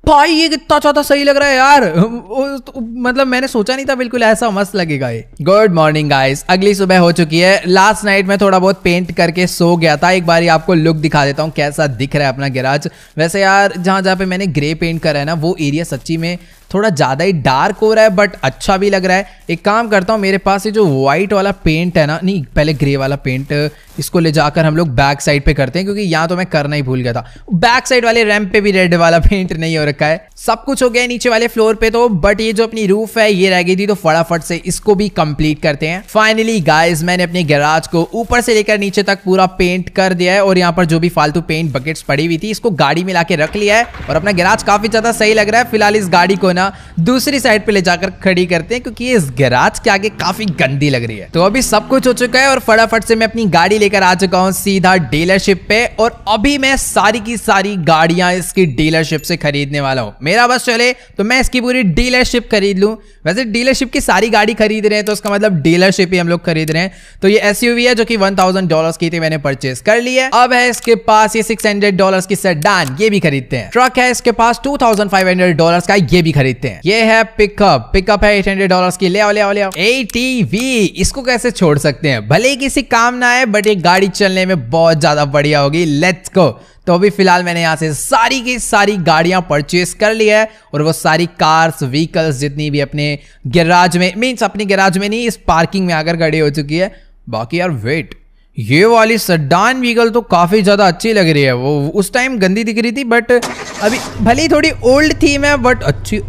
भाई ये कितना ज्यादा सही लग रहा है यार तो, मतलब मैंने सोचा नहीं था बिल्कुल ऐसा मस्त लगेगा ये गुड मॉर्निंग गाइस अगली सुबह हो चुकी है लास्ट नाइट में थोड़ा बहुत पेंट करके सो गया था एक बार आपको लुक दिखा देता हूँ कैसा दिख रहा है अपना गैराज वैसे यार जहाँ जहाँ पे मैंने ग्रे पेंट करा है ना वो एरिया सच्ची में थोड़ा ज़्यादा ही डार्क हो रहा है बट अच्छा भी लग रहा है एक काम करता हूँ मेरे पास ये जो वाइट वाला पेंट है ना नहीं पहले ग्रे वाला पेंट इसको ले जाकर हम लोग बैक साइड पे करते हैं क्योंकि यहाँ तो मैं करना ही भूल गया था बैक साइड वाले रैम्प पे भी रेड वाला पेंट नहीं हो रखा है सब कुछ हो गया है नीचे वाले फ्लोर पे तो बट ये जो अपनी रूफ है ये रह गई थी तो फटाफट से इसको भी कंप्लीट करते हैं फाइनली गाइज मैंने अपने गैराज को ऊपर से लेकर नीचे तक पूरा पेंट कर दिया है और यहाँ पर जो भी फालतू पेंट बकेट्स पड़ी हुई थी इसको गाड़ी में ला रख लिया है और अपना गैराज काफी ज्यादा सही लग रहा है फिलहाल इस गाड़ी को ना दूसरी साइड पे ले जाकर खड़ी करते हैं क्योंकि इस गैराज के आगे काफी गंदी लग रही है तो अभी सब कुछ हो चुका है और फटाफट से मैं अपनी गाड़ी लेकर आ चुका हूँ सीधा डीलरशिप पे और अभी मैं सारी की सारी गाड़ियां इसकी डीलरशिप से खरीदने वाला हूँ मेरा बस चले तो मैं इसकी पूरी डीलरशिप खरीद लू वैसे डीलरशिप की सारी गाड़ी खरीद रहे हैं तो उसका मतलब डीलरशिप ही हम लोग खरीद रहे हैं तो ये एस है जो कि वन थाउजेंड डॉलर की थी मैंने परचेस कर ली है अब है इसके पास ये सिक्स हंड्रेड डॉलर की सेडान ये भी खरीदते हैं ट्रक है इसके पास two thousand five hundred dollar का ये भी खरीदते हैं ये है पिकअप पिकअप है एट हंड्रेड डॉलर की ले आओ ले आओ ले आओ एटीवी इसको कैसे छोड़ सकते हैं भले किसी काम ना आए बट ये गाड़ी चलने में बहुत ज्यादा बढ़िया होगी लेट्स को तो अभी फिलहाल मैंने यहाँ से सारी की सारी गाड़ियाँ परचेस कर ली है और वो सारी कार्स व्हीकल्स जितनी भी अपने गैराज में मीन्स अपने गैराज में नहीं इस पार्किंग में आकर खड़ी हो चुकी है बाकी यार वेट ये वाली सड्डान व्हीकल तो काफ़ी ज़्यादा अच्छी लग रही है वो उस टाइम गंदी दिख रही थी बट अभी भले ही थोड़ी ओल्ड थी मैं बट अच्छी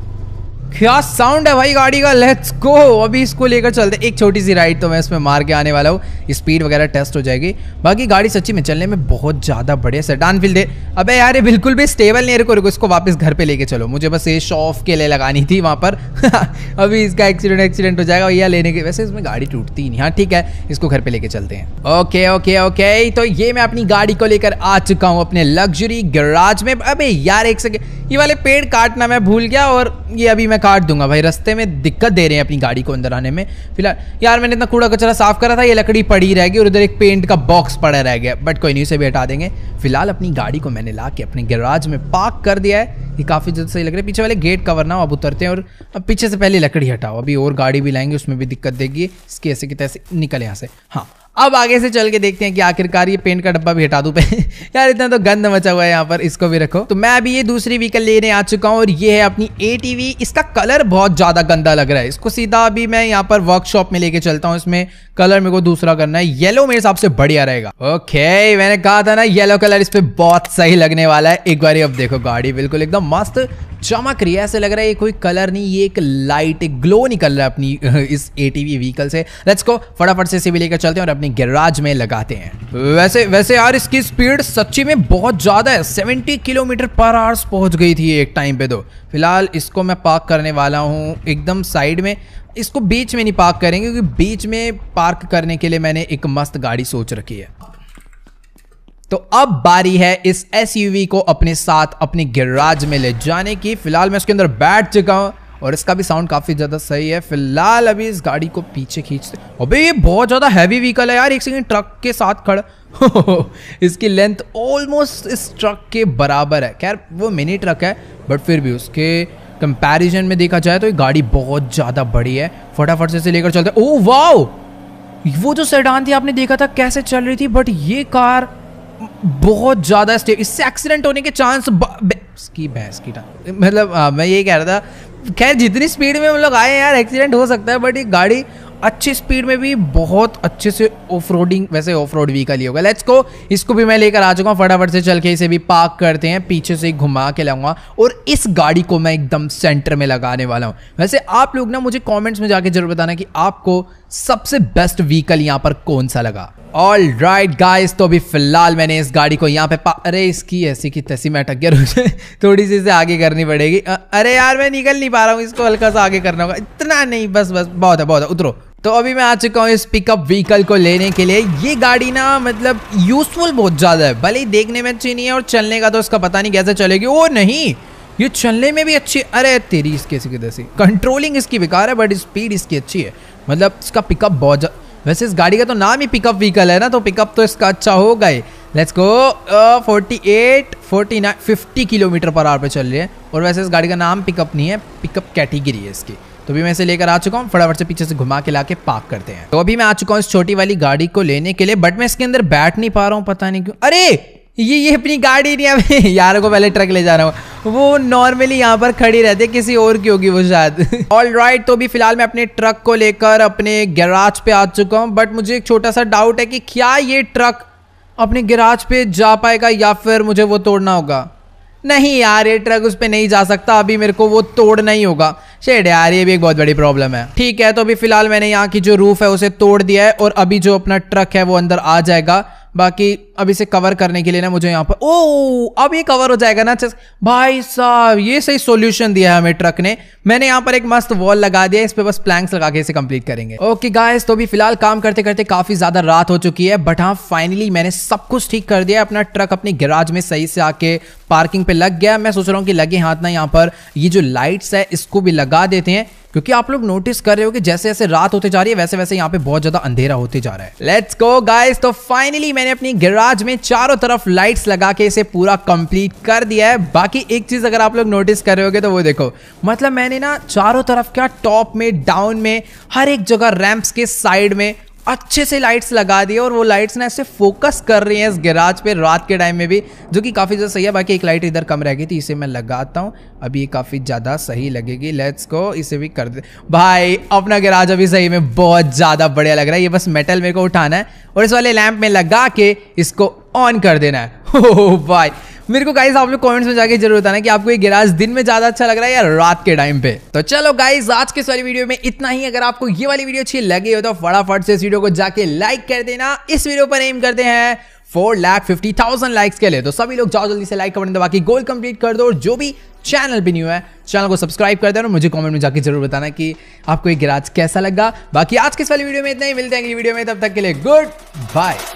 क्या साउंड है भाई गाड़ी का लेट्स गो अभी इसको लेकर चलते एक छोटी सी राइड तो मैं इसमें मार के आने वाला हूँ स्पीड वगैरह टेस्ट हो जाएगी बाकी गाड़ी सच्ची में चलने में बहुत ज़्यादा बढ़िया सेडान फील दे अबे यार ये बिल्कुल भी स्टेबल नहीं रुको रुको इसको वापस घर पे लेके चलो मुझे बस ये शो ऑफ के लिए लगानी थी वहाँ पर अभी इसका एक्सीडेंट एक्सीडेंट हो जाएगा भैया लेने के वैसे इसमें गाड़ी टूटती नहीं हाँ ठीक है इसको घर पर लेके चलते हैं ओके ओके ओके तो ये मैं अपनी गाड़ी को लेकर आ चुका हूँ अपने लग्जरी गराज में अब यार एक सेकेंड ये वाले पेड़ काटना मैं भूल गया और ये अभी मैं काट दूंगा भाई रस्ते में दिक्कत दे रहे हैं अपनी गाड़ी को अंदर आने में फिलहाल यार मैंने इतना कूड़ा कचरा साफ करा था ये लकड़ी पड़ी रह गई और उधर एक पेंट का बॉक्स पड़ा रह गया बट कोई नहीं उसे भी हटा देंगे फिलहाल अपनी गाड़ी को मैंने ला के अपने गैराज में पार्क कर दिया है ये काफ़ी जल्द सही लग रहा है पीछे वाले गेट कवर ना अब उतरते हैं और अब पीछे से पहले लकड़ी हटाओ अभी और गाड़ी भी लाएंगे उसमें भी दिक्कत देगी इसके ऐसे कि तैसे निकले यहाँ से हाँ अब आगे से चल के देखते हैं कि आखिरकार ये पेंट का डब्बा भी हटा दू पे यार इतना तो गंद मचा हुआ है यहाँ पर इसको भी रखो तो मैं अभी ये दूसरी व्हीकल लेने आ चुका हूँ और ये है अपनी ए इसका कलर बहुत ज़्यादा गंदा लग रहा है इसको सीधा अभी मैं यहाँ पर वर्कशॉप में लेके चलता हूँ इसमें कलर मेरे को दूसरा करना है येलो मेरे हिसाब से बढ़िया रहेगा ओके मैंने कहा था ना येलो कलर इस पर बहुत सही लगने वाला है एक बार अब देखो गाड़ी बिल्कुल एकदम मस्त चमक रही है ऐसे लग रहा है ये कोई कलर नहीं ये एक लाइट एक ग्लो निकल रहा है अपनी इस ए व्हीकल से लेट्स को फटाफट से इसे भी लेकर चलते हैं और अपने गैराज में लगाते हैं वैसे वैसे यार इसकी स्पीड सच्ची में बहुत ज़्यादा है सेवेंटी किलोमीटर पर आवर्स पहुंच गई थी एक टाइम पे तो फिलहाल इसको मैं पार्क करने वाला हूँ एकदम साइड में इसको बीच में नहीं पार्क करेंगे क्योंकि बीच में पार्क करने के लिए मैंने एक मस्त गाड़ी सोच रखी है तो अब बारी है इस एस को अपने साथ अपने गैराज में ले जाने की फिलहाल मैं उसके अंदर बैठ चुका हूँ और इसका भी साउंड काफ़ी ज़्यादा सही है फिलहाल अभी इस गाड़ी को पीछे खींचते अबे ये बहुत ज़्यादा हैवी व्हीकल है यार एक सेकेंड ट्रक के साथ खड़ा इसकी लेंथ ऑलमोस्ट इस ट्रक के बराबर है खैर वो मिनी ट्रक है बट फिर भी उसके कंपैरिजन में देखा जाए तो ये गाड़ी बहुत ज़्यादा बड़ी है फटाफट से लेकर चलते ओ वाओ वो जो सेडान थी आपने देखा था कैसे चल रही थी बट ये कार बहुत ज़्यादा स्टेप इससे एक्सीडेंट होने के चांस की बहस की मतलब हाँ, मैं यही कह रहा था खैर जितनी स्पीड में हम लोग आए यार एक्सीडेंट हो सकता है बट ये गाड़ी अच्छी स्पीड में भी बहुत अच्छे से ऑफ रोडिंग वैसे ऑफ रोड व्हीकल ही होगा लेट्स को इसको भी मैं लेकर आ चुका हूँ फटाफट से चल के इसे भी पार्क करते हैं पीछे से घुमा के लाऊंगा और इस गाड़ी को मैं एकदम सेंटर में लगाने वाला हूँ वैसे आप लोग ना मुझे कमेंट्स में जाके जरूर बताना कि आपको सबसे बेस्ट व्हीकल यहाँ पर कौन सा लगा ऑल राइट गाइस तो अभी फिलहाल मैंने इस गाड़ी को यहाँ पे पा अरे इसकी ऐसी की तैसी मैं अटक गया मुझे थोड़ी सी इसे आगे करनी पड़ेगी अरे यार मैं निकल नहीं पा रहा हूँ इसको हल्का सा आगे करना होगा इतना नहीं बस बस बहुत है बहुत है उतरो तो अभी मैं आ चुका हूँ इस पिकअप व्हीकल को लेने के लिए ये गाड़ी ना मतलब यूजफुल बहुत ज़्यादा है भले ही देखने में अच्छी नहीं है और चलने का तो उसका पता नहीं कैसे चलेगी ओ नहीं ये चलने में भी अच्छी अरे तेरी इसकी ऐसी की तैसी कंट्रोलिंग इसकी बेकार है बट स्पीड इसकी अच्छी है मतलब इसका पिकअप बहुत वैसे इस गाड़ी का तो नाम ही पिकअप व्हीकल है ना तो पिकअप तो इसका अच्छा होगा ही let's go forty eight forty nine fifty kilometre per hour पे चल रही है और वैसे इस गाड़ी का नाम पिकअप नहीं है पिकअप कैटेगरी है इसकी तो भी मैं इसे लेकर आ चुका हूँ फटाफट से पीछे से घुमा के ला के पार्क करते हैं तो अभी मैं आ चुका हूँ इस छोटी वाली गाड़ी को लेने के लिए बट मैं इसके अंदर बैठ नहीं पा रहा हूँ पता नहीं क्यों अरे ये ये अपनी गाड़ी नहीं अभी यार को पहले ट्रक ले जा रहा हूँ वो नॉर्मली यहाँ पर खड़ी रहती है किसी और की होगी वो शायद ऑल राइट तो भी फिलहाल मैं अपने ट्रक को लेकर अपने गैराज पे आ चुका हूँ बट मुझे एक छोटा सा डाउट है कि क्या ये ट्रक अपने गैराज पे जा पाएगा या फिर मुझे वो तोड़ना होगा नहीं यार ये ट्रक उस पर नहीं जा सकता अभी मेरे को वो तोड़ना ही होगा शेड यार ये भी एक बहुत बड़ी प्रॉब्लम है ठीक है तो अभी फिलहाल मैंने यहाँ की जो रूफ है उसे तोड़ दिया है और अभी जो अपना ट्रक है वो अंदर आ जाएगा बाकी अब इसे कवर करने के लिए ना मुझे यहाँ पर ओ अब ये कवर हो जाएगा ना भाई साहब ये सही सॉल्यूशन दिया है हमें ट्रक ने मैंने यहाँ पर एक मस्त वॉल लगा दिया इस पर बस प्लैंक्स लगा के इसे कंप्लीट करेंगे ओके गाइस तो भी फिलहाल काम करते करते काफी ज्यादा रात हो चुकी है बट हाँ फाइनली मैंने सब कुछ ठीक कर दिया अपना ट्रक अपने गैराज में सही से आके पार्किंग पे लग गया मैं सोच रहा हूँ कि लगे हाथ ना यहाँ पर ये जो लाइट्स है इसको भी लगा देते हैं क्योंकि आप लोग नोटिस कर रहे हो कि जैसे जैसे रात होते जा रही है वैसे वैसे यहाँ पे बहुत ज्यादा अंधेरा होते जा रहा है लेट्स गो गाइस तो फाइनली मैंने अपनी गैराज गैराज में चारों तरफ लाइट्स लगा के इसे पूरा कंप्लीट कर दिया है बाकी एक चीज अगर आप लोग नोटिस कर रहे होगे तो वो देखो मतलब मैंने ना चारों तरफ क्या टॉप में डाउन में हर एक जगह रैंप्स के साइड में अच्छे से लाइट्स लगा दिए और वो लाइट्स ना ऐसे फोकस कर रही हैं इस गैराज पे रात के टाइम में भी जो कि काफ़ी ज़्यादा सही है बाकी एक लाइट इधर कम रह गई थी इसे मैं लगाता हूँ अभी ये काफ़ी ज़्यादा सही लगेगी लेट्स को इसे भी कर दे भाई अपना गैराज अभी सही में बहुत ज़्यादा बढ़िया लग रहा है ये बस मेटल मेरे को उठाना है और इस वाले लैम्प में लगा के इसको ऑन कर देना है हो भाई मेरे को गाइज आप लोग कमेंट्स में जाके जरूर बताना कि आपको ये गिराज दिन में ज्यादा अच्छा लग रहा है या रात के टाइम पे तो चलो गाइज आज के सारी वीडियो में इतना ही अगर आपको ये वाली वीडियो अच्छी लगी हो तो फटाफट से इस वीडियो को जाके लाइक कर देना इस वीडियो पर एम करते हैं four lakh fifty thousand likes के लिए तो सभी लोग जाओ जल्दी से लाइक कमेंट दबा बाकी गोल कंप्लीट कर दो और जो भी चैनल भी न्यू है चैनल को सब्सक्राइब कर देना और मुझे कमेंट में जाकर जरूर बताना कि आपको ये गिराज कैसा लगा बाकी आज के इस वाली वीडियो में इतना ही मिलते हैं अगली वीडियो में तब तक के लिए गुड बाय